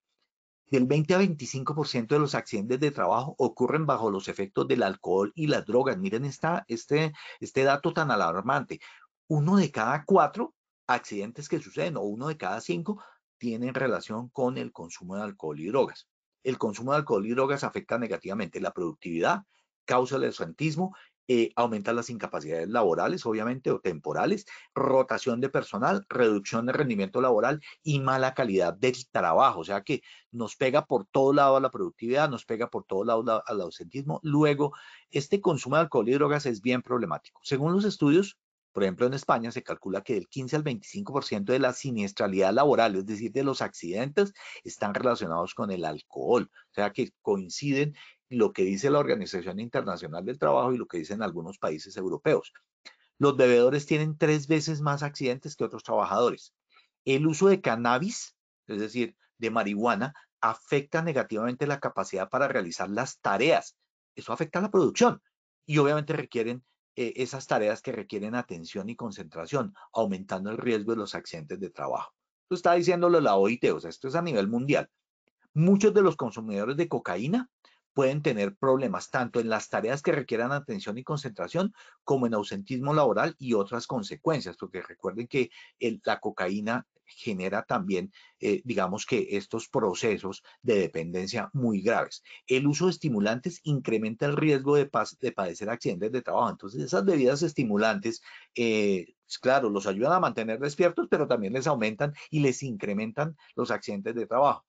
Speaker 3: Del 20 a 25% de los accidentes de trabajo ocurren bajo los efectos del alcohol y las drogas. Miren este, este dato tan alarmante. Uno de cada cuatro accidentes que suceden o uno de cada cinco tienen relación con el consumo de alcohol y drogas. El consumo de alcohol y drogas afecta negativamente la productividad, causa el absentismo, eh, aumenta las incapacidades laborales, obviamente, o temporales, rotación de personal, reducción de rendimiento laboral y mala calidad del trabajo. O sea que nos pega por todo lado a la productividad, nos pega por todo lado al ausentismo. Luego, este consumo de alcohol y drogas es bien problemático. Según los estudios, por ejemplo, en España se calcula que del 15 al 25% de la siniestralidad laboral, es decir, de los accidentes, están relacionados con el alcohol. O sea que coinciden lo que dice la Organización Internacional del Trabajo y lo que dicen algunos países europeos. Los bebedores tienen tres veces más accidentes que otros trabajadores. El uso de cannabis, es decir, de marihuana, afecta negativamente la capacidad para realizar las tareas. Eso afecta a la producción y obviamente requieren e, esas tareas que requieren atención y concentración, aumentando el riesgo de los accidentes de trabajo. Esto está diciéndolo la OIT, o sea, esto es a nivel mundial. Muchos de los consumidores de cocaína pueden tener problemas tanto en las tareas que requieran atención y concentración como en ausentismo laboral y otras consecuencias, porque recuerden que la cocaína genera también, eh, digamos que estos procesos de dependencia muy graves. El uso de estimulantes incrementa el riesgo de, padecer accidentes de trabajo. Entonces, esas bebidas estimulantes, eh, pues claro, los ayudan a mantener despiertos, pero también les aumentan y les incrementan los accidentes de trabajo.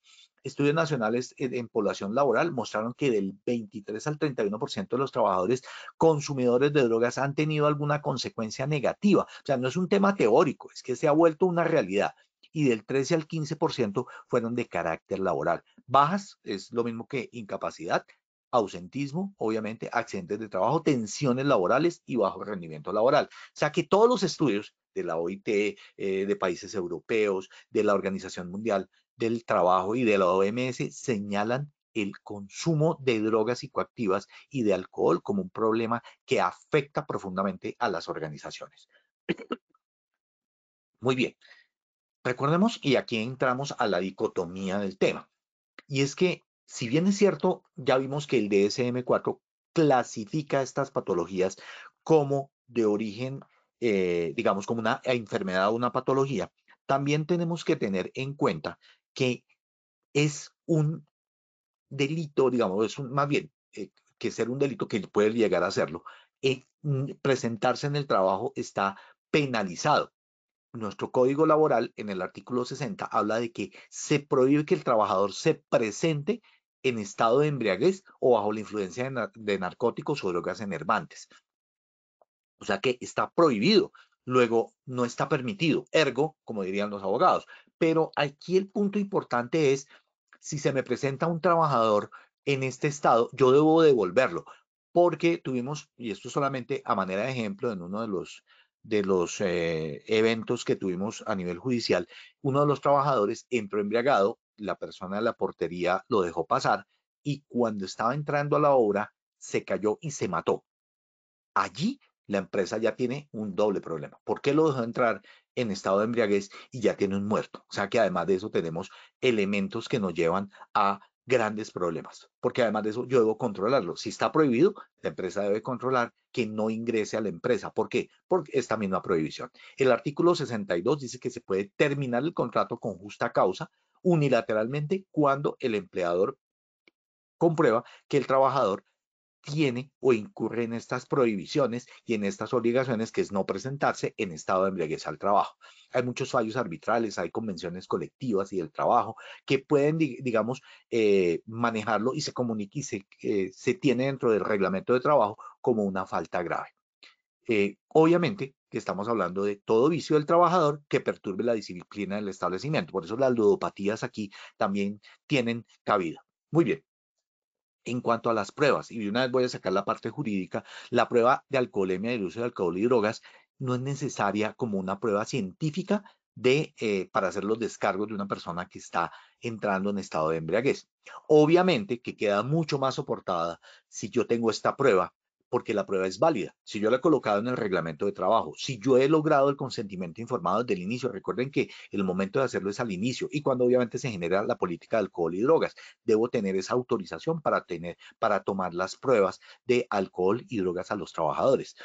Speaker 3: Estudios nacionales en, población laboral mostraron que del 23 al 31% de los trabajadores consumidores de drogas han tenido alguna consecuencia negativa. O sea, no es un tema teórico, es que se ha vuelto una realidad y del 13 al 15% fueron de carácter laboral. Bajas es lo mismo que incapacidad, ausentismo, obviamente, accidentes de trabajo, tensiones laborales y bajo rendimiento laboral. O sea que todos los estudios de la OIT, eh, de países europeos, de la Organización Mundial del Trabajo y de la OMS señalan el consumo de drogas psicoactivas y de alcohol como un problema que afecta profundamente a las organizaciones. Muy bien, recordemos, y aquí entramos a la dicotomía del tema, y es que si bien es cierto, ya vimos que el DSM-4 clasifica estas patologías como de origen, eh, digamos, como una enfermedad o una patología, también tenemos que tener en cuenta que es un delito, digamos, es más bien eh, que ser un delito que puede llegar a serlo, eh, presentarse en el trabajo está penalizado. Nuestro código laboral en el artículo 60 habla de que se prohíbe que el trabajador se presente en estado de embriaguez o bajo la influencia de, de narcóticos o drogas enervantes. O sea que está prohibido, luego no está permitido, ergo, como dirían los abogados, pero aquí el punto importante es, si se me presenta un trabajador en este estado, yo debo devolverlo, porque tuvimos, y esto solamente a manera de ejemplo, en uno de los, de los eh, eventos que tuvimos a nivel judicial, uno de los trabajadores entró embriagado, la persona de la portería lo dejó pasar y cuando estaba entrando a la obra se cayó y se mató. Allí la empresa ya tiene un doble problema. ¿Por qué lo dejó entrar en estado de embriaguez y ya tiene un muerto. O sea que además de eso tenemos elementos que nos llevan a grandes problemas, porque además de eso yo debo controlarlo. Si está prohibido, la empresa debe controlar que no ingrese a la empresa. ¿Por qué? Porque esta misma prohibición. El artículo 62 dice que se puede terminar el contrato con justa causa unilateralmente cuando el empleador comprueba que el trabajador tiene o incurre en estas prohibiciones y en estas obligaciones que es no presentarse en estado de embriaguez al trabajo. Hay muchos fallos arbitrales, hay convenciones colectivas y del trabajo que pueden, digamos, eh, manejarlo y se comunique y eh, se, tiene dentro del reglamento de trabajo como una falta grave. Eh, obviamente que estamos hablando de todo vicio del trabajador que perturbe la disciplina del establecimiento. Por eso las ludopatías aquí también tienen cabida. Muy bien, en cuanto a las pruebas, y una vez voy a sacar la parte jurídica, la prueba de alcoholemia y el uso de alcohol y drogas no es necesaria como una prueba científica de, eh, para hacer los descargos de una persona que está entrando en estado de embriaguez. Obviamente que queda mucho más soportada si yo tengo esta prueba porque la prueba es válida. Si yo la he colocado en el reglamento de trabajo, si yo he logrado el consentimiento informado desde el inicio, recuerden que el momento de hacerlo es al inicio y cuando obviamente se genera la política de alcohol y drogas, debo tener esa autorización para tener para tomar las pruebas de alcohol y drogas a los trabajadores.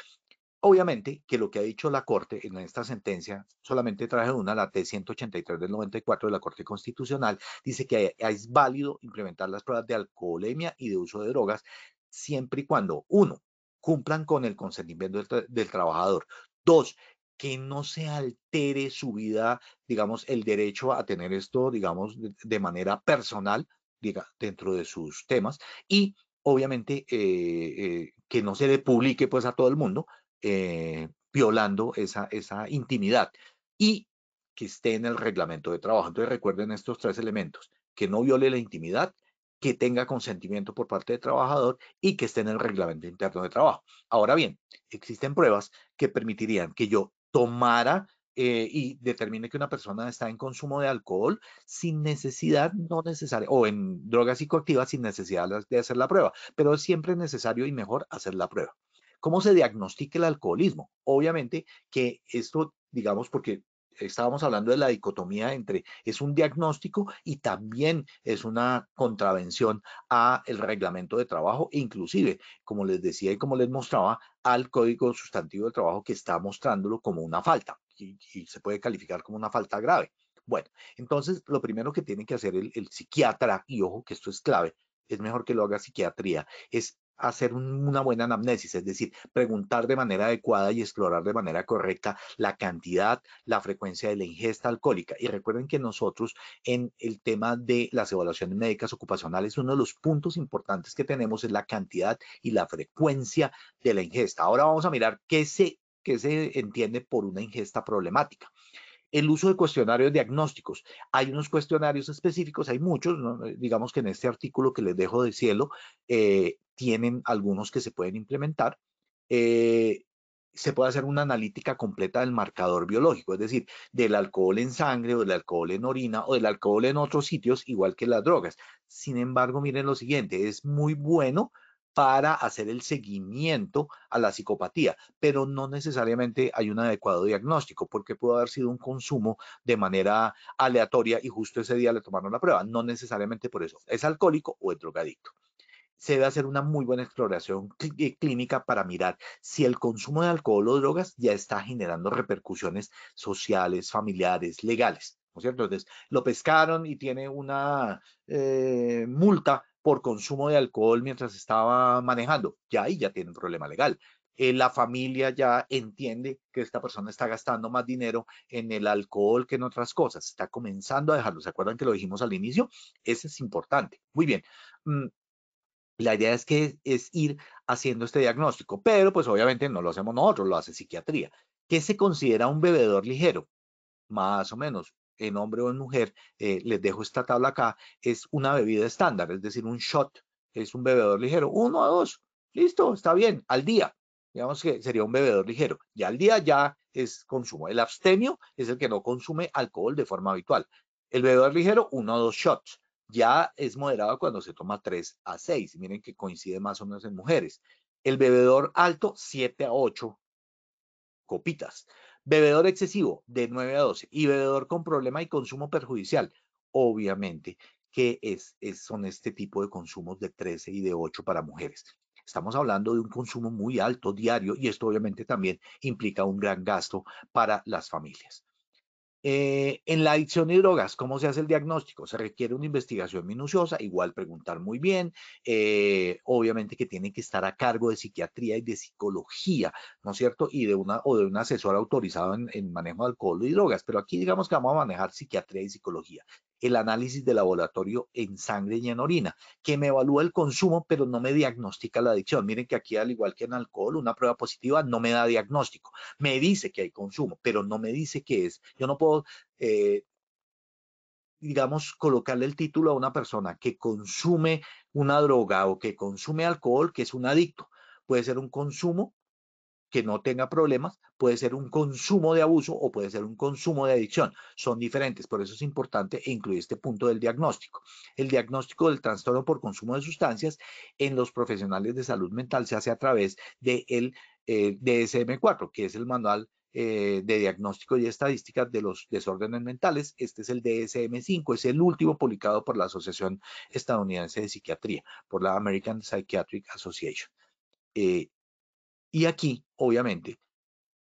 Speaker 3: Obviamente que lo que ha dicho la Corte en esta sentencia, solamente traje una, la T-183 del 94 de la Corte Constitucional, dice que es válido implementar las pruebas de alcoholemia y de uso de drogas siempre y cuando, uno, cumplan con el consentimiento del, trabajador. Dos, que no se altere su vida, digamos, el derecho a tener esto, digamos, de, manera personal diga, dentro de sus temas y obviamente eh, eh, que no se le publique pues a todo el mundo eh, violando esa, esa intimidad y que esté en el reglamento de trabajo. Entonces recuerden estos tres elementos, que no viole la intimidad, que tenga consentimiento por parte del trabajador y que esté en el reglamento interno de trabajo. Ahora bien, existen pruebas que permitirían que yo tomara eh, y determine que una persona está en consumo de alcohol sin necesidad no necesaria o en drogas psicoactivas sin necesidad de hacer la prueba, pero es siempre necesario y mejor hacer la prueba. ¿Cómo se diagnostica el alcoholismo? Obviamente que esto, digamos, porque estábamos hablando de la dicotomía entre es un diagnóstico y también es una contravención a el reglamento de trabajo, inclusive, como les decía y como les mostraba, al código sustantivo de trabajo que está mostrándolo como una falta y, se puede calificar como una falta grave. Bueno, entonces lo primero que tiene que hacer el, el psiquiatra, y ojo que esto es clave, es mejor que lo haga psiquiatría, es hacer una buena anamnesis, es decir, preguntar de manera adecuada y explorar de manera correcta la cantidad, la frecuencia de la ingesta alcohólica. Y recuerden que nosotros en el tema de las evaluaciones médicas ocupacionales, uno de los puntos importantes que tenemos es la cantidad y la frecuencia de la ingesta. Ahora vamos a mirar qué qué se entiende por una ingesta problemática el uso de cuestionarios diagnósticos. Hay unos cuestionarios específicos, hay muchos, eh, digamos que en este artículo que les dejo de cielo, eh, tienen algunos que se pueden implementar. Eh, se puede hacer una analítica completa del marcador biológico, es decir, del alcohol en sangre o del alcohol en orina o del alcohol en otros sitios, igual que las drogas. Sin embargo, miren lo siguiente, es muy bueno para hacer el seguimiento a la psicopatía, pero no necesariamente hay un adecuado diagnóstico porque pudo haber sido un consumo de manera aleatoria y justo ese día le tomaron la prueba, no necesariamente por eso, es alcohólico o es drogadicto. Se debe hacer una muy buena exploración eh, clínica para mirar si el consumo de alcohol o drogas ya está generando repercusiones sociales, familiares, legales. ¿no es cierto? Entonces, lo pescaron y tiene una eh, multa por consumo de alcohol mientras estaba manejando. Ya ahí ya tiene un problema legal. Eh, la familia ya entiende que esta persona está gastando más dinero en el alcohol que en otras cosas. Está comenzando a dejarlo. ¿Se acuerdan que lo dijimos al inicio? Ese es importante. Muy bien. Mm, la idea es que es ir haciendo este diagnóstico, pero pues obviamente no lo hacemos nosotros, lo hace psiquiatría. ¿Qué se considera un bebedor ligero? Más o menos en hombre o en mujer, eh, les dejo esta tabla acá, es una bebida estándar, es decir, un shot, es un bebedor ligero, uno a dos, listo, está bien, al día, digamos que sería un bebedor ligero, ya al día ya es consumo. El abstemio es el que no consume alcohol de forma habitual. El bebedor ligero, uno o dos shots. Ya es moderado cuando se toma 3 a 6. Miren que coincide más o menos en mujeres. El bebedor alto, 7 a 8 copitas. Bebedor excesivo de 9 a 12 y bebedor con problema y consumo perjudicial, obviamente que es, son este tipo de consumos de 13 y de 8 para mujeres. Estamos hablando de un consumo muy alto diario y esto obviamente también implica un gran gasto para las familias. Eh, en la adicción y drogas, ¿cómo se hace el diagnóstico? Se requiere una investigación minuciosa, igual preguntar muy bien, eh, obviamente que tiene que estar a cargo de psiquiatría y de psicología, ¿no es cierto? Y de una o de un asesor autorizado en manejo de alcohol y drogas, pero aquí digamos que vamos a manejar psiquiatría y psicología el análisis de laboratorio en sangre y en orina, que me evalúa el consumo, pero no me diagnostica la adicción. Miren que aquí, al igual que en alcohol, una prueba positiva no me da diagnóstico. Me dice que hay consumo, pero no me dice qué es. Yo no puedo, eh, digamos, colocarle el título a una persona que consume una droga o que consume alcohol, que es un adicto. Puede ser un consumo que no tenga problemas, puede ser un consumo de abuso o puede ser un consumo de adicción. Son diferentes, por eso es importante incluir este punto del diagnóstico. El diagnóstico del trastorno por consumo de sustancias en los profesionales de salud mental se hace a través del de eh, DSM-4, que es el manual eh, de diagnóstico y estadísticas de los desórdenes mentales. Este es el DSM-5, es el último publicado por la Asociación Estadounidense de Psiquiatría, por la American Psychiatric Association. Eh, y aquí, obviamente,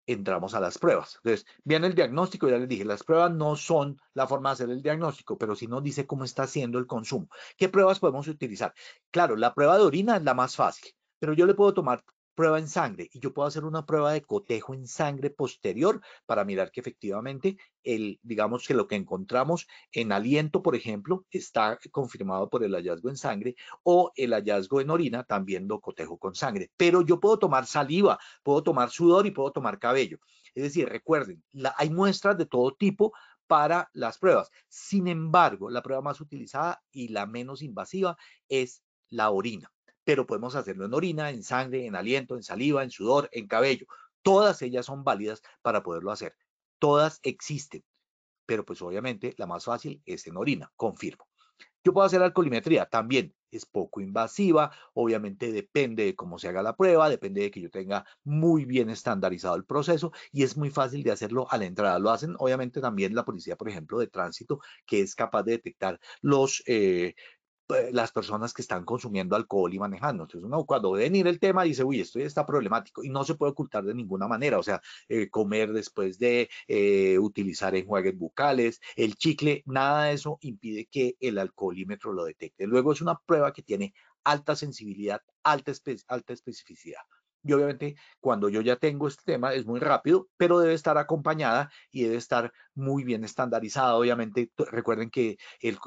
Speaker 3: entramos a las pruebas. Entonces, viene el diagnóstico, ya les dije, las pruebas no son la forma de hacer el diagnóstico, pero sí nos dice cómo está haciendo el consumo. ¿Qué pruebas podemos utilizar? Claro, la prueba de orina es la más fácil, pero yo le puedo tomar prueba en sangre y yo puedo hacer una prueba de cotejo en sangre posterior para mirar que efectivamente el, digamos que lo que encontramos en aliento, por ejemplo, está confirmado por el hallazgo en sangre o el hallazgo en orina también lo cotejo con sangre. Pero yo puedo tomar saliva, puedo tomar sudor y puedo tomar cabello. Es decir, recuerden, hay muestras de todo tipo para las pruebas. Sin embargo, la prueba más utilizada y la menos invasiva es la orina pero podemos hacerlo en orina, en sangre, en aliento, en saliva, en sudor, en cabello. Todas ellas son válidas para poderlo hacer. Todas existen, pero pues obviamente la más fácil es en orina, confirmo. Yo puedo hacer alcoholimetría también, es poco invasiva, obviamente depende de cómo se haga la prueba, depende de que yo tenga muy bien estandarizado el proceso y es muy fácil de hacerlo a la entrada. Lo hacen obviamente también la policía, por ejemplo, de tránsito, que es capaz de detectar los eh, eh, las personas que están consumiendo alcohol y manejando. Entonces uno cuando ve el tema dice, uy, esto ya está problemático y no se puede ocultar de ninguna manera. O sea, eh, comer después de eh, utilizar enjuagues bucales, el chicle, nada de eso impide que el alcoholímetro lo detecte. Luego es una prueba que tiene alta sensibilidad, alta, alta especificidad. Y obviamente cuando yo ya tengo este tema es muy rápido, pero debe estar acompañada y debe estar muy bien estandarizada. Obviamente recuerden que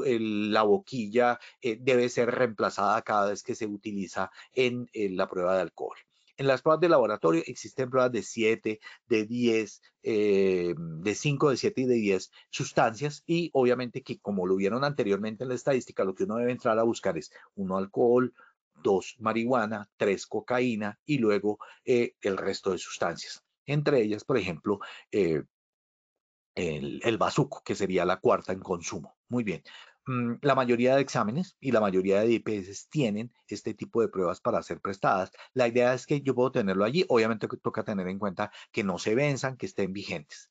Speaker 3: la boquilla eh, debe ser reemplazada cada vez que se utiliza en, la prueba de alcohol. En las pruebas de laboratorio existen pruebas de 7, de 10, eh, de 5, de 7 y de 10 sustancias y obviamente que como lo vieron anteriormente en la estadística, lo que uno debe entrar a buscar es uno alcohol, dos marihuana, tres cocaína y luego eh, el resto de sustancias. Entre ellas, por ejemplo, eh, el, el bazuco, que sería la cuarta en consumo. Muy bien. Mm, la mayoría de exámenes y la mayoría de IPS tienen este tipo de pruebas para ser prestadas. La idea es que yo puedo tenerlo allí. Obviamente toca tener en cuenta que no se venzan, que estén vigentes.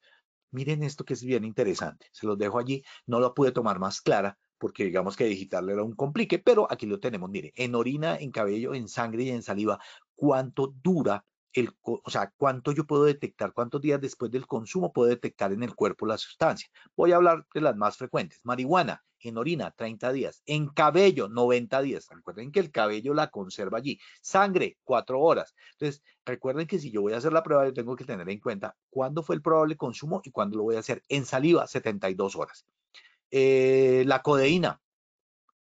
Speaker 3: Miren esto que es bien interesante. Se los dejo allí. No lo pude tomar más clara, porque digamos que digital era un complique, pero aquí lo tenemos, mire, en orina, en cabello, en sangre y en saliva, cuánto dura el, o sea, cuánto yo puedo detectar, cuántos días después del consumo puedo detectar en el cuerpo la sustancia. Voy a hablar de las más frecuentes. Marihuana en orina, 30 días. En cabello, 90 días. Recuerden que el cabello la conserva allí. Sangre, 4 horas. Entonces, recuerden que si yo voy a hacer la prueba, yo tengo que tener en cuenta cuándo fue el probable consumo y cuándo lo voy a hacer. En saliva, 72 horas. Eh, la codeína,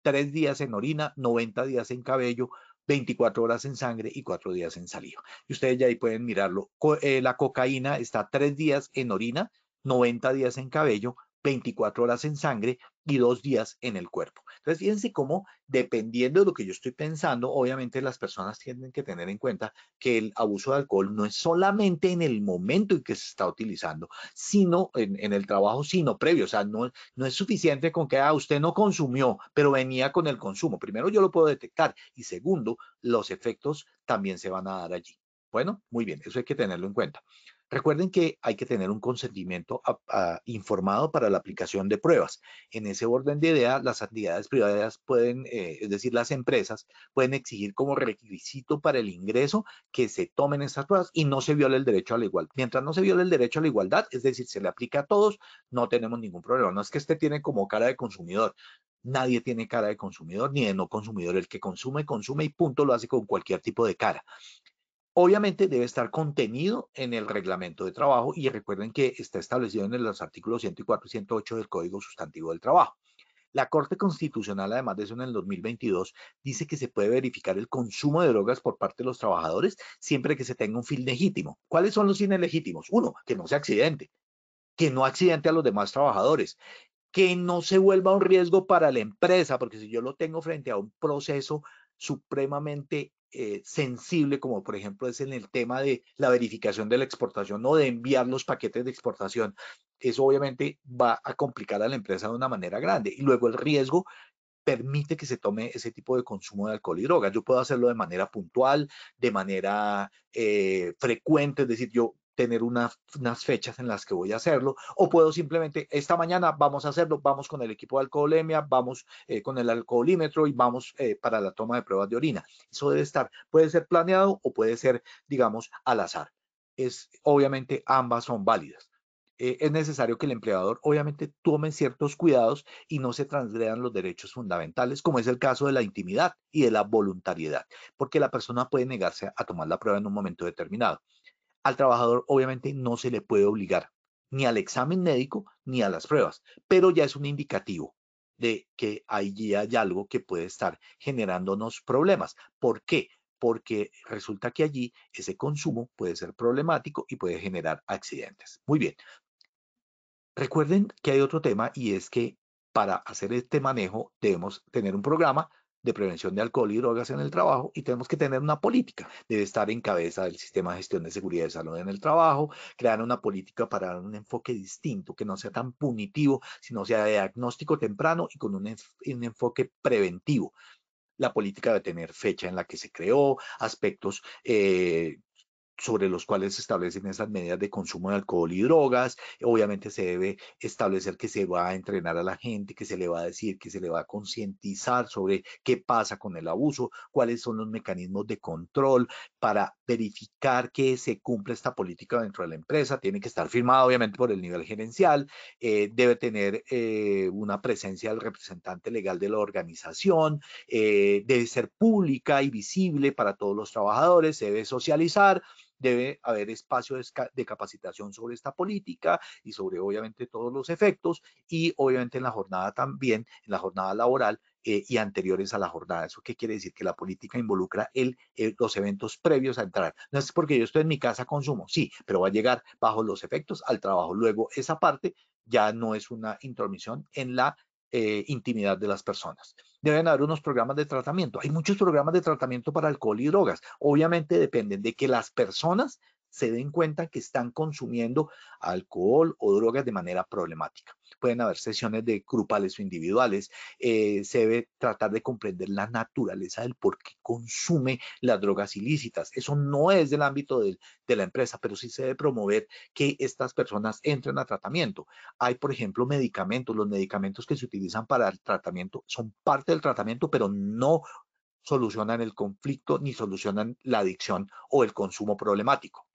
Speaker 3: tres días en orina, 90 días en cabello, 24 horas en sangre y cuatro días en saliva. Y ustedes ya ahí pueden mirarlo. Eh, la cocaína está tres días en orina, 90 días en cabello, 24 horas en sangre y dos días en el cuerpo. Entonces, fíjense cómo, dependiendo de lo que yo estoy pensando, obviamente las personas tienen que tener en cuenta que el abuso de alcohol no es solamente en el momento en que se está utilizando, sino en, el trabajo, sino previo. O sea, no, no es suficiente con que ah, usted no consumió, pero venía con el consumo. Primero, yo lo puedo detectar y segundo, los efectos también se van a dar allí. Bueno, muy bien, eso hay que tenerlo en cuenta. Recuerden que hay que tener un consentimiento informado para la aplicación de pruebas. En ese orden de idea, las entidades privadas pueden, eh, es decir, las empresas, pueden exigir como requisito para el ingreso que se tomen estas pruebas y no se viole el derecho a la igualdad. Mientras no se viole el derecho a la igualdad, es decir, se le aplica a todos, no tenemos ningún problema. No es que este tiene como cara de consumidor. Nadie tiene cara de consumidor ni de no consumidor. El que consume, consume y punto lo hace con cualquier tipo de cara. Obviamente debe estar contenido en el reglamento de trabajo y recuerden que está establecido en los artículos 104 y 108 del Código Sustantivo del Trabajo. La Corte Constitucional, además de eso, en el 2022, dice que se puede verificar el consumo de drogas por parte de los trabajadores siempre que se tenga un fin legítimo. ¿Cuáles son los fines legítimos? Uno, que no se accidente, que no accidente a los demás trabajadores, que no se vuelva un riesgo para la empresa, porque si yo lo tengo frente a un proceso supremamente eh, sensible, como por ejemplo es en el tema de la verificación de la exportación o de enviar los paquetes de exportación, eso obviamente va a complicar a la empresa de una manera grande. Y luego el riesgo permite que se tome ese tipo de consumo de alcohol y drogas. Yo puedo hacerlo de manera puntual, de manera eh, frecuente, es decir, yo tener unas fechas en las que voy a hacerlo, o puedo simplemente, esta mañana vamos a hacerlo, vamos con el equipo de alcoholemia, vamos eh, con el alcoholímetro y vamos eh, para la toma de pruebas de orina. Eso debe estar, puede ser planeado o puede ser, digamos, al azar. Es, obviamente ambas son válidas. E, es necesario que el empleador obviamente tome ciertos cuidados y no se transgredan los derechos fundamentales, como es el caso de la intimidad y de la voluntariedad, porque la persona puede negarse a tomar la prueba en un momento determinado al trabajador obviamente no se le puede obligar ni al examen médico ni a las pruebas, pero ya es un indicativo de que allí hay algo que puede estar generándonos problemas. ¿Por qué? Porque resulta que allí ese consumo puede ser problemático y puede generar accidentes. Muy bien. Recuerden que hay otro tema y es que para hacer este manejo debemos tener un programa de prevención de alcohol y drogas en el trabajo y tenemos que tener una política. Debe estar en cabeza del sistema de gestión de seguridad y salud en el trabajo, crear una política para un enfoque distinto, que no sea tan punitivo, sino sea de diagnóstico temprano y con un, enfoque preventivo. La política debe tener fecha en la que se creó, aspectos eh, sobre los cuales se establecen esas medidas de consumo de alcohol y drogas. Obviamente se debe establecer que se va a entrenar a la gente, que se le va a decir, que se le va a concientizar sobre qué pasa con el abuso, cuáles son los mecanismos de control para verificar que se cumple esta política dentro de la empresa. Tiene que estar firmada obviamente por el nivel gerencial, eh, debe tener eh, una presencia del representante legal de la organización, eh, debe ser pública y visible para todos los trabajadores, se debe socializar debe haber espacio de capacitación sobre esta política y sobre obviamente todos los efectos y obviamente en la jornada también, en la jornada laboral eh, y anteriores a la jornada. ¿Eso qué quiere decir? Que la política involucra el, los eventos previos a entrar. No es porque yo estoy en mi casa consumo, sí, pero va a llegar bajo los efectos al trabajo. Luego esa parte ya no es una intromisión en la eh, intimidad de las personas. Deben haber unos programas de tratamiento. Hay muchos programas de tratamiento para alcohol y drogas. Obviamente dependen de que las personas se den cuenta que están consumiendo alcohol o drogas de manera problemática. Pueden haber sesiones de grupales o individuales. Eh, se debe tratar de comprender la naturaleza del por qué consume las drogas ilícitas. Eso no es del ámbito de la empresa, pero sí se debe promover que estas personas entren a tratamiento. Hay, por ejemplo, medicamentos. Los medicamentos que se utilizan para el tratamiento son parte del tratamiento, pero no solucionan el conflicto ni solucionan la adicción o el consumo problemático.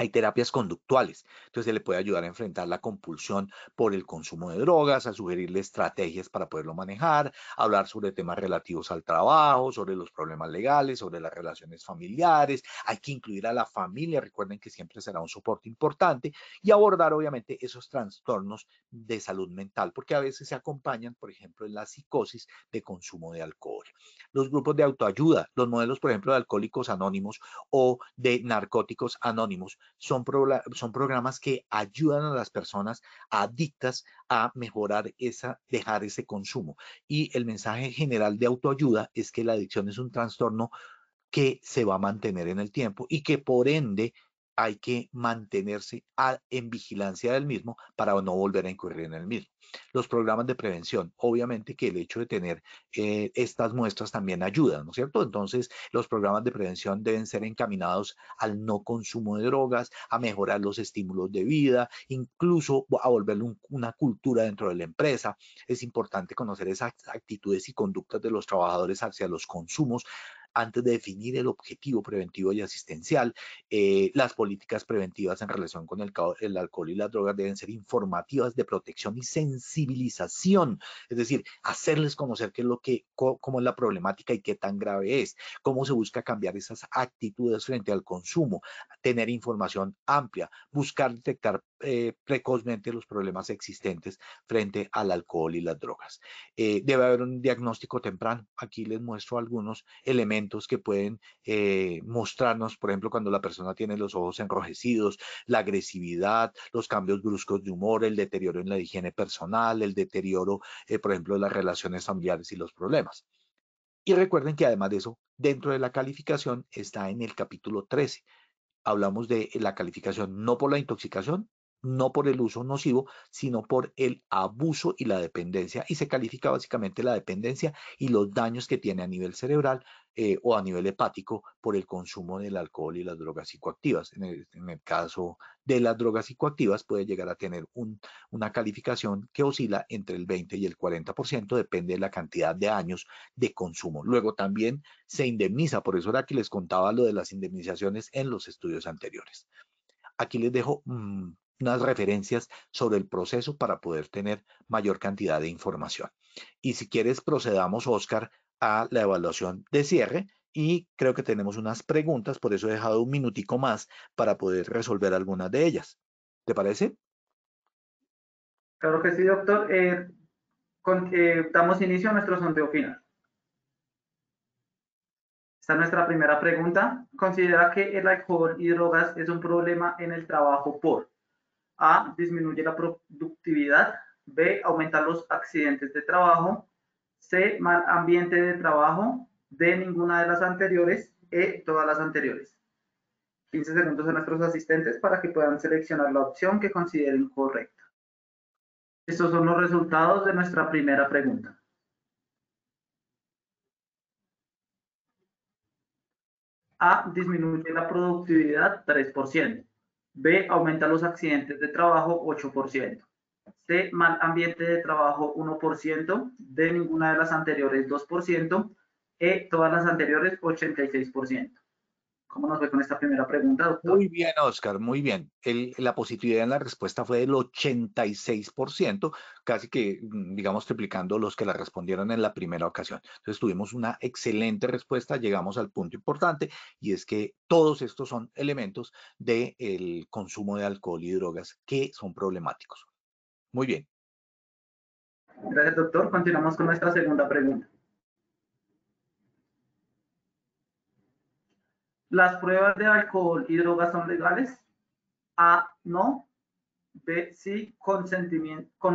Speaker 3: Hay terapias conductuales, entonces se le puede ayudar a enfrentar la compulsión por el consumo de drogas, a sugerirle estrategias para poderlo manejar, hablar sobre temas relativos al trabajo, sobre los problemas legales, sobre las relaciones familiares. Hay que incluir a la familia, recuerden que siempre será un soporte importante y abordar obviamente esos trastornos de salud mental, porque a veces se acompañan, por ejemplo, en la psicosis de consumo de alcohol. Los grupos de autoayuda, los modelos, por ejemplo, de alcohólicos anónimos o de narcóticos anónimos son, son programas que ayudan a las personas adictas a mejorar esa, dejar ese consumo. Y el mensaje general de autoayuda es que la adicción es un trastorno que se va a mantener en el tiempo y que por ende hay que mantenerse en vigilancia del mismo para no volver a incurrir en el mismo. Los programas de prevención, obviamente que el hecho de tener eh, estas muestras también ayuda, ¿no es cierto? Entonces, los programas de prevención deben ser encaminados al no consumo de drogas, a mejorar los estímulos de vida, incluso a volver una cultura dentro de la empresa. Es importante conocer esas actitudes y conductas de los trabajadores hacia los consumos antes de definir el objetivo preventivo y asistencial. Eh, las políticas preventivas en relación con el, alcohol y las drogas deben ser informativas de protección y sensibilización, es decir, hacerles conocer qué es lo que, cómo es la problemática y qué tan grave es, cómo se busca cambiar esas actitudes frente al consumo, tener información amplia, buscar detectar eh, precozmente los problemas existentes frente al alcohol y las drogas. Eh, debe haber un diagnóstico temprano. Aquí les muestro algunos elementos que pueden eh, mostrarnos, por ejemplo, cuando la persona tiene los ojos enrojecidos, la agresividad, los cambios bruscos de humor, el deterioro en la higiene personal, el deterioro, por ejemplo, de las relaciones familiares y los problemas. Y recuerden que además de eso, dentro de la calificación está en el capítulo 13, hablamos de la calificación no por la intoxicación, no por el uso nocivo, sino por el abuso y la dependencia. Y se califica básicamente la dependencia y los daños que tiene a nivel cerebral eh, o a nivel hepático por el consumo del alcohol y las drogas psicoactivas. En el, caso de las drogas psicoactivas puede llegar a tener una calificación que oscila entre el 20 y el 40%, depende de la cantidad de años de consumo. Luego también se indemniza, por eso era que les contaba lo de las indemnizaciones en los estudios anteriores. Aquí les dejo mm, unas referencias sobre el proceso para poder tener mayor cantidad de información. Y si quieres, procedamos, Oscar, a la evaluación de cierre y creo que tenemos unas preguntas, por eso he dejado un minutico más para poder resolver algunas de ellas. ¿Te parece?
Speaker 2: Claro que sí, doctor. Eh, eh, damos inicio a nuestro sondeo final. Esta es nuestra primera pregunta. ¿Considera que el alcohol y drogas es un problema en el trabajo por a, disminuye la productividad. B, aumenta los accidentes de trabajo. C, mal ambiente de trabajo. D, ninguna de las anteriores. E, todas las anteriores. 15 segundos a nuestros asistentes para que puedan seleccionar la opción que consideren correcta. Estos son los resultados de nuestra primera pregunta. A, disminuye la productividad 3%. B, aumenta los accidentes de trabajo 8%. C, mal ambiente de trabajo 1%. D, ninguna de las anteriores 2%. E, todas las anteriores 86%. ¿Cómo nos ve con esta primera pregunta, doctor? Muy
Speaker 3: bien, Oscar, muy bien. la positividad en la respuesta fue del 86%, casi que, mm, digamos, triplicando los que la respondieron en la primera ocasión. Entonces, tuvimos una excelente respuesta, llegamos al punto importante, y es que todos estos son elementos del consumo de alcohol y drogas que son problemáticos. Muy bien.
Speaker 2: Gracias, doctor. Continuamos con nuestra segunda pregunta. ¿Las pruebas de alcohol y drogas son legales? A. No. B. Sí, con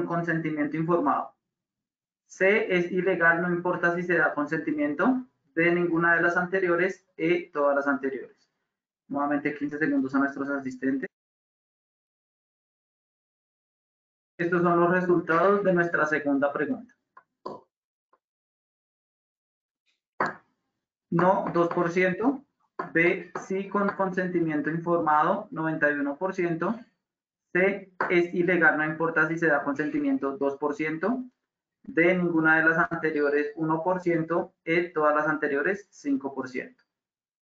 Speaker 2: consentimiento informado. C. Es ilegal, no importa si se da consentimiento. D. Ninguna de las anteriores. E. Todas las anteriores. Nuevamente 15 segundos a nuestros asistentes. Estos son los resultados de nuestra segunda pregunta. No, 2%. B, sí con consentimiento informado, 91%. C, es ilegal, no importa si se da consentimiento, 2%. D, ninguna de las anteriores, 1%. E, todas las anteriores, 5%.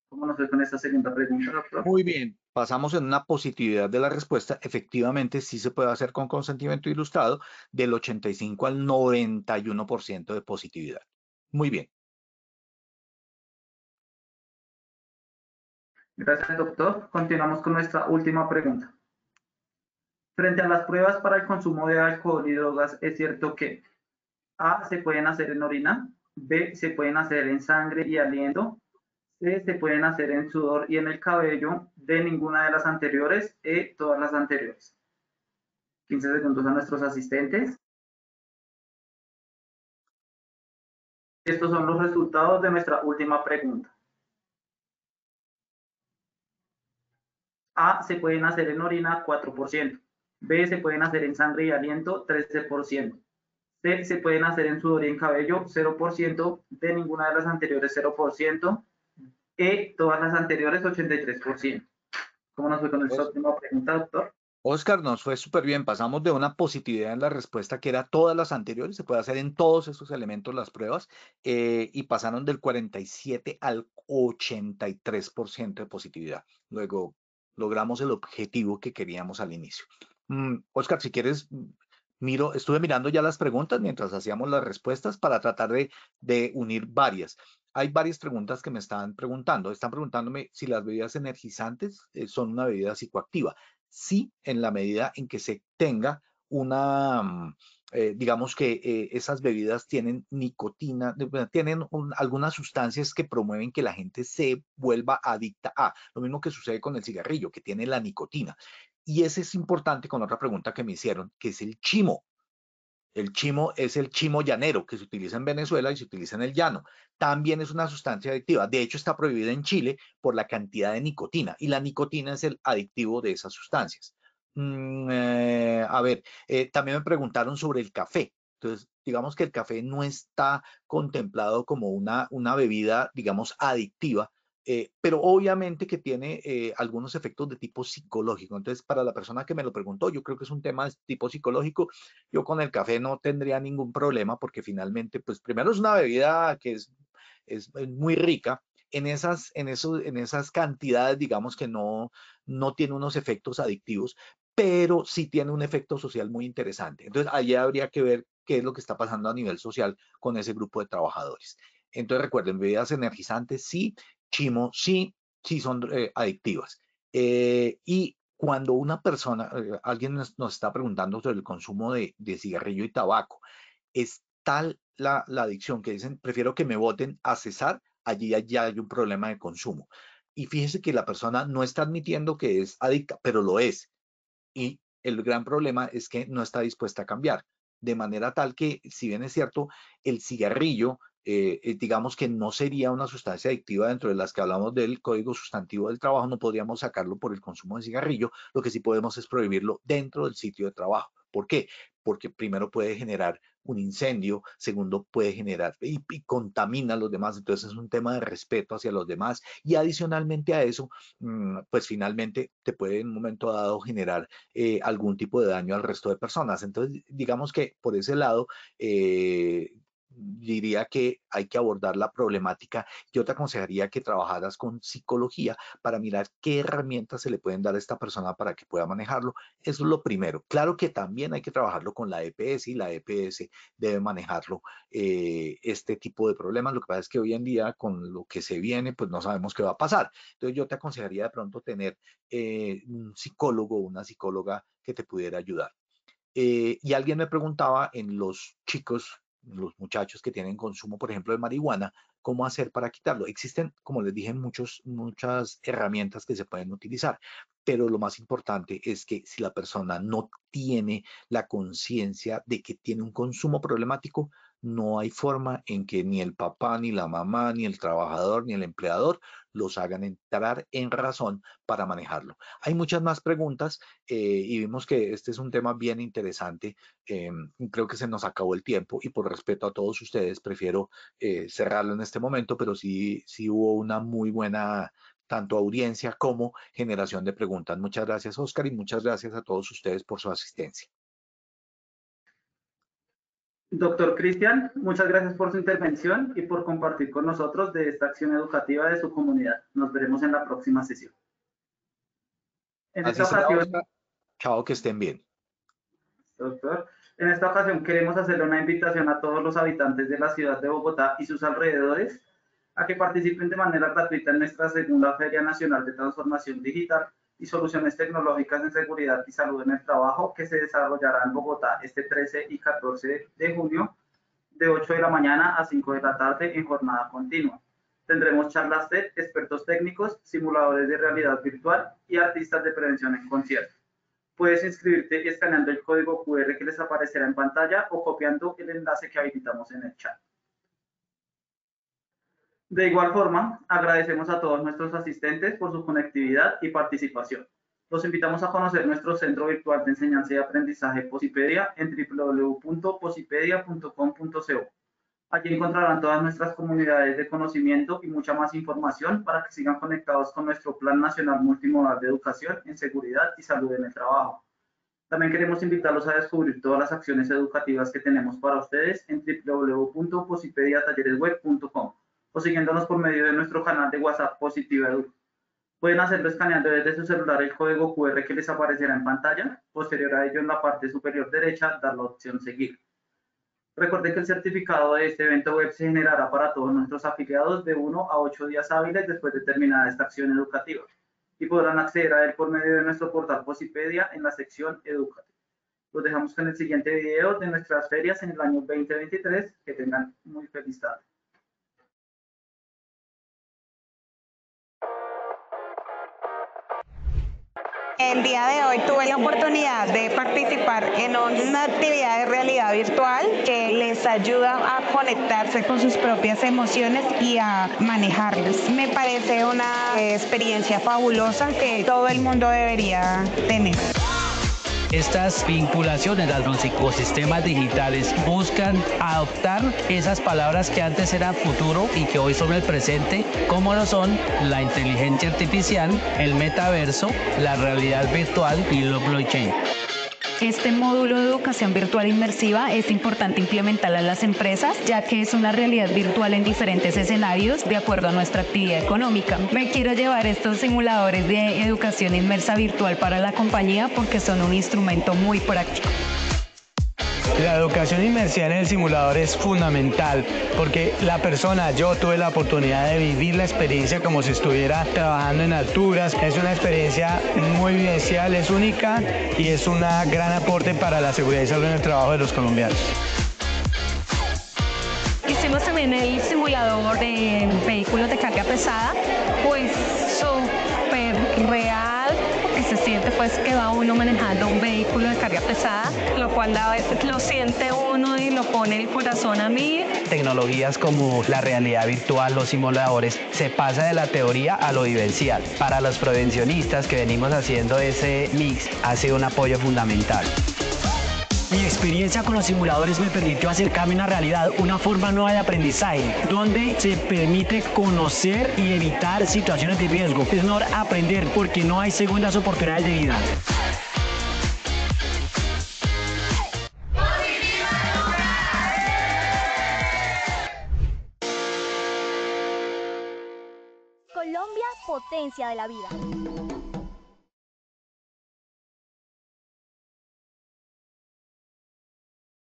Speaker 2: ¿Cómo nos fue con esta segunda pregunta, doctor?
Speaker 3: Muy bien, pasamos en una positividad de la respuesta. Efectivamente, sí se puede hacer con consentimiento ilustrado del 85 al 91% de positividad. Muy bien.
Speaker 2: Gracias, doctor. Continuamos con nuestra última pregunta. Frente a las pruebas para el consumo de alcohol y drogas, es cierto que A. Se pueden hacer en orina, B. Se pueden hacer en sangre y aliento, C. Se pueden hacer en sudor y en el cabello, D. Ninguna de las anteriores, E. Todas las anteriores. 15 segundos a nuestros asistentes. Estos son los resultados de nuestra última pregunta. A, se pueden hacer en orina 4%. B, se pueden hacer en sangre y aliento 13%. C, se pueden hacer en sudor y en cabello 0%. De ninguna de las anteriores 0%. E, todas las anteriores 83%. ¿Cómo nos fue con esta última pregunta, doctor?
Speaker 3: Oscar, nos fue súper bien. Pasamos de una positividad en la respuesta que era todas las anteriores, se puede hacer en todos esos elementos las pruebas, eh, y pasaron del 47 al 83% de positividad. Luego, logramos el objetivo que queríamos al inicio. Oscar, mm, si quieres, mm, miro, estuve mirando ya las preguntas mientras hacíamos las respuestas para tratar de, unir varias. Hay varias preguntas que me están preguntando. Están preguntándome si las bebidas energizantes eh, son una bebida psicoactiva. Sí, en la medida en que se tenga una mm, eh, digamos que eh, esas bebidas tienen nicotina, tienen algunas sustancias que promueven que la gente se vuelva adicta a, lo mismo que sucede con el cigarrillo, que tiene la nicotina. Y ese es importante con otra pregunta que me hicieron, que es el chimo. El chimo es el chimo llanero que se utiliza en Venezuela y se utiliza en el llano. También es una sustancia adictiva. De hecho, está prohibida en Chile por la cantidad de nicotina y la nicotina es el adictivo de esas sustancias. Mm, eh, a ver, eh, también me preguntaron sobre el café. Entonces, digamos que el café no está contemplado como una, una bebida, digamos, adictiva, eh, pero obviamente que tiene algunos efectos de tipo psicológico. Entonces, para la persona que me lo preguntó, yo creo que es un tema de tipo psicológico. Yo con el café no tendría ningún problema porque finalmente, pues primero es una bebida que es, es muy rica, en esas, en esos, en esas cantidades, digamos que no, no tiene unos efectos adictivos, pero sí tiene un efecto social muy interesante. Entonces, allí habría que ver qué es lo que está pasando a nivel social con ese grupo de trabajadores. Entonces, recuerden, bebidas energizantes sí, chimo sí, sí son eh, adictivas. Eh, y cuando una persona, eh, alguien nos, está preguntando sobre el consumo de, cigarrillo y tabaco, es tal la, la, adicción que dicen, prefiero que me voten a cesar allí, ya hay un problema de consumo. Y fíjese que la persona no está admitiendo que es adicta, pero lo es. Y el gran problema es que no está dispuesta a cambiar. De manera tal que, si bien es cierto, el cigarrillo, eh, eh, digamos que no sería una sustancia adictiva dentro de las que hablamos del código sustantivo del trabajo, no podríamos sacarlo por el consumo de cigarrillo, lo que sí podemos es prohibirlo dentro del sitio de trabajo. ¿Por qué? Porque primero puede generar un incendio, segundo puede generar y, contamina a los demás, entonces es un tema de respeto hacia los demás y adicionalmente a eso, mm, pues finalmente te puede en un momento dado generar eh, algún tipo de daño al resto de personas. Entonces, digamos que por ese lado, eh, diría que hay que abordar la problemática. Yo te aconsejaría que trabajaras con psicología para mirar qué herramientas se le pueden dar a esta persona para que pueda manejarlo. Eso es lo primero. Claro que también hay que trabajarlo con la EPS y la EPS debe manejarlo eh, este tipo de problemas. Lo que pasa es que hoy en día con lo que se viene, pues no sabemos qué va a pasar. Entonces yo te aconsejaría de pronto tener eh, un psicólogo o una psicóloga que te pudiera ayudar. Eh, y alguien me preguntaba en los chicos los muchachos que tienen consumo, por ejemplo, de marihuana, cómo hacer para quitarlo. Existen, como les dije, muchos, muchas herramientas que se pueden utilizar, pero lo más importante es que si la persona no tiene la conciencia de que tiene un consumo problemático, no hay forma en que ni el papá, ni la mamá, ni el trabajador, ni el empleador los hagan entrar en razón para manejarlo. Hay muchas más preguntas eh, y vimos que este es un tema bien interesante. Eh, creo que se nos acabó el tiempo y por respeto a todos ustedes prefiero eh, cerrarlo en este momento, pero sí, sí hubo una muy buena tanto audiencia como generación de preguntas. Muchas gracias, Oscar, y muchas gracias a todos ustedes por su asistencia.
Speaker 2: Doctor Cristian, muchas gracias por su intervención y por compartir con nosotros de esta acción educativa de su comunidad. Nos veremos en la próxima sesión.
Speaker 3: Chao, que estén bien.
Speaker 2: Doctor, en esta ocasión queremos hacerle una invitación a todos los habitantes de la ciudad de Bogotá y sus alrededores a que participen de manera gratuita en nuestra segunda Feria Nacional de Transformación Digital y soluciones tecnológicas de seguridad y salud en el trabajo que se desarrollará en Bogotá este 13 y 14 de junio de 8 de la mañana a 5 de la tarde en jornada continua. Tendremos charlas de expertos técnicos, simuladores de realidad virtual y artistas de prevención en concierto. Puedes inscribirte escaneando el código QR que les aparecerá en pantalla o copiando el enlace que habilitamos en el chat. De igual forma, agradecemos a todos nuestros asistentes por su conectividad y participación. Los invitamos a conocer nuestro Centro Virtual de Enseñanza y Aprendizaje Posipedia en www.posipedia.com.co. Allí encontrarán todas nuestras comunidades de conocimiento y mucha más información para que sigan conectados con nuestro Plan Nacional Multimodal de Educación en Seguridad y Salud en el Trabajo. También queremos invitarlos a descubrir todas las acciones educativas que tenemos para ustedes en www.posipediatalleresweb.com o siguiéndonos por medio de nuestro canal de WhatsApp Positivo Edu. Pueden hacerlo escaneando desde su celular el código QR que les aparecerá en pantalla. Posterior a ello, en la parte superior derecha, dar la opción Seguir. Recuerden que el certificado de este evento web se generará para todos nuestros afiliados de 1 a 8 días hábiles después de terminada esta acción educativa y podrán acceder a él por medio de nuestro portal Posipedia en la sección Educate. Los dejamos con el siguiente video de nuestras ferias en el año 2023. Que tengan muy feliz tarde.
Speaker 1: El día de hoy tuve la oportunidad de participar en una actividad de realidad virtual que les ayuda a conectarse con sus propias emociones y a manejarlas. Me parece una experiencia fabulosa que todo el mundo debería tener.
Speaker 3: Estas vinculaciones a los ecosistemas digitales buscan adoptar esas palabras que antes eran futuro y que hoy son el presente, como lo son la inteligencia artificial, el metaverso, la realidad virtual y lo blockchain.
Speaker 1: Este módulo de educación virtual inmersiva es importante implementar en las empresas, ya que es una realidad virtual en diferentes escenarios de acuerdo a nuestra actividad económica.
Speaker 3: Me quiero llevar estos simuladores de educación inmersa virtual para la compañía porque son un instrumento muy práctico. La educación inmersiva en el simulador es fundamental porque la persona, yo tuve la oportunidad de vivir la experiencia como si estuviera trabajando en alturas. Es una experiencia muy vivencial, es única y es un gran aporte para la seguridad y salud en el trabajo de los colombianos.
Speaker 1: Hicimos también el simulador de vehículos de carga pesada, pues súper real pues que va uno manejando un vehículo de carga pesada, lo cual a veces lo siente uno y lo pone el corazón a mí.
Speaker 3: Tecnologías como la realidad virtual, los simuladores, se pasa de la teoría a lo vivencial. Para los prevencionistas que venimos haciendo ese mix, ha sido
Speaker 2: un apoyo fundamental.
Speaker 1: Mi experiencia con los simuladores me permitió acercarme a una realidad, una forma nueva de aprendizaje, donde se permite conocer y evitar situaciones de riesgo. Es no aprender porque no hay segundas oportunidades de vida.
Speaker 2: Colombia, potencia de la vida.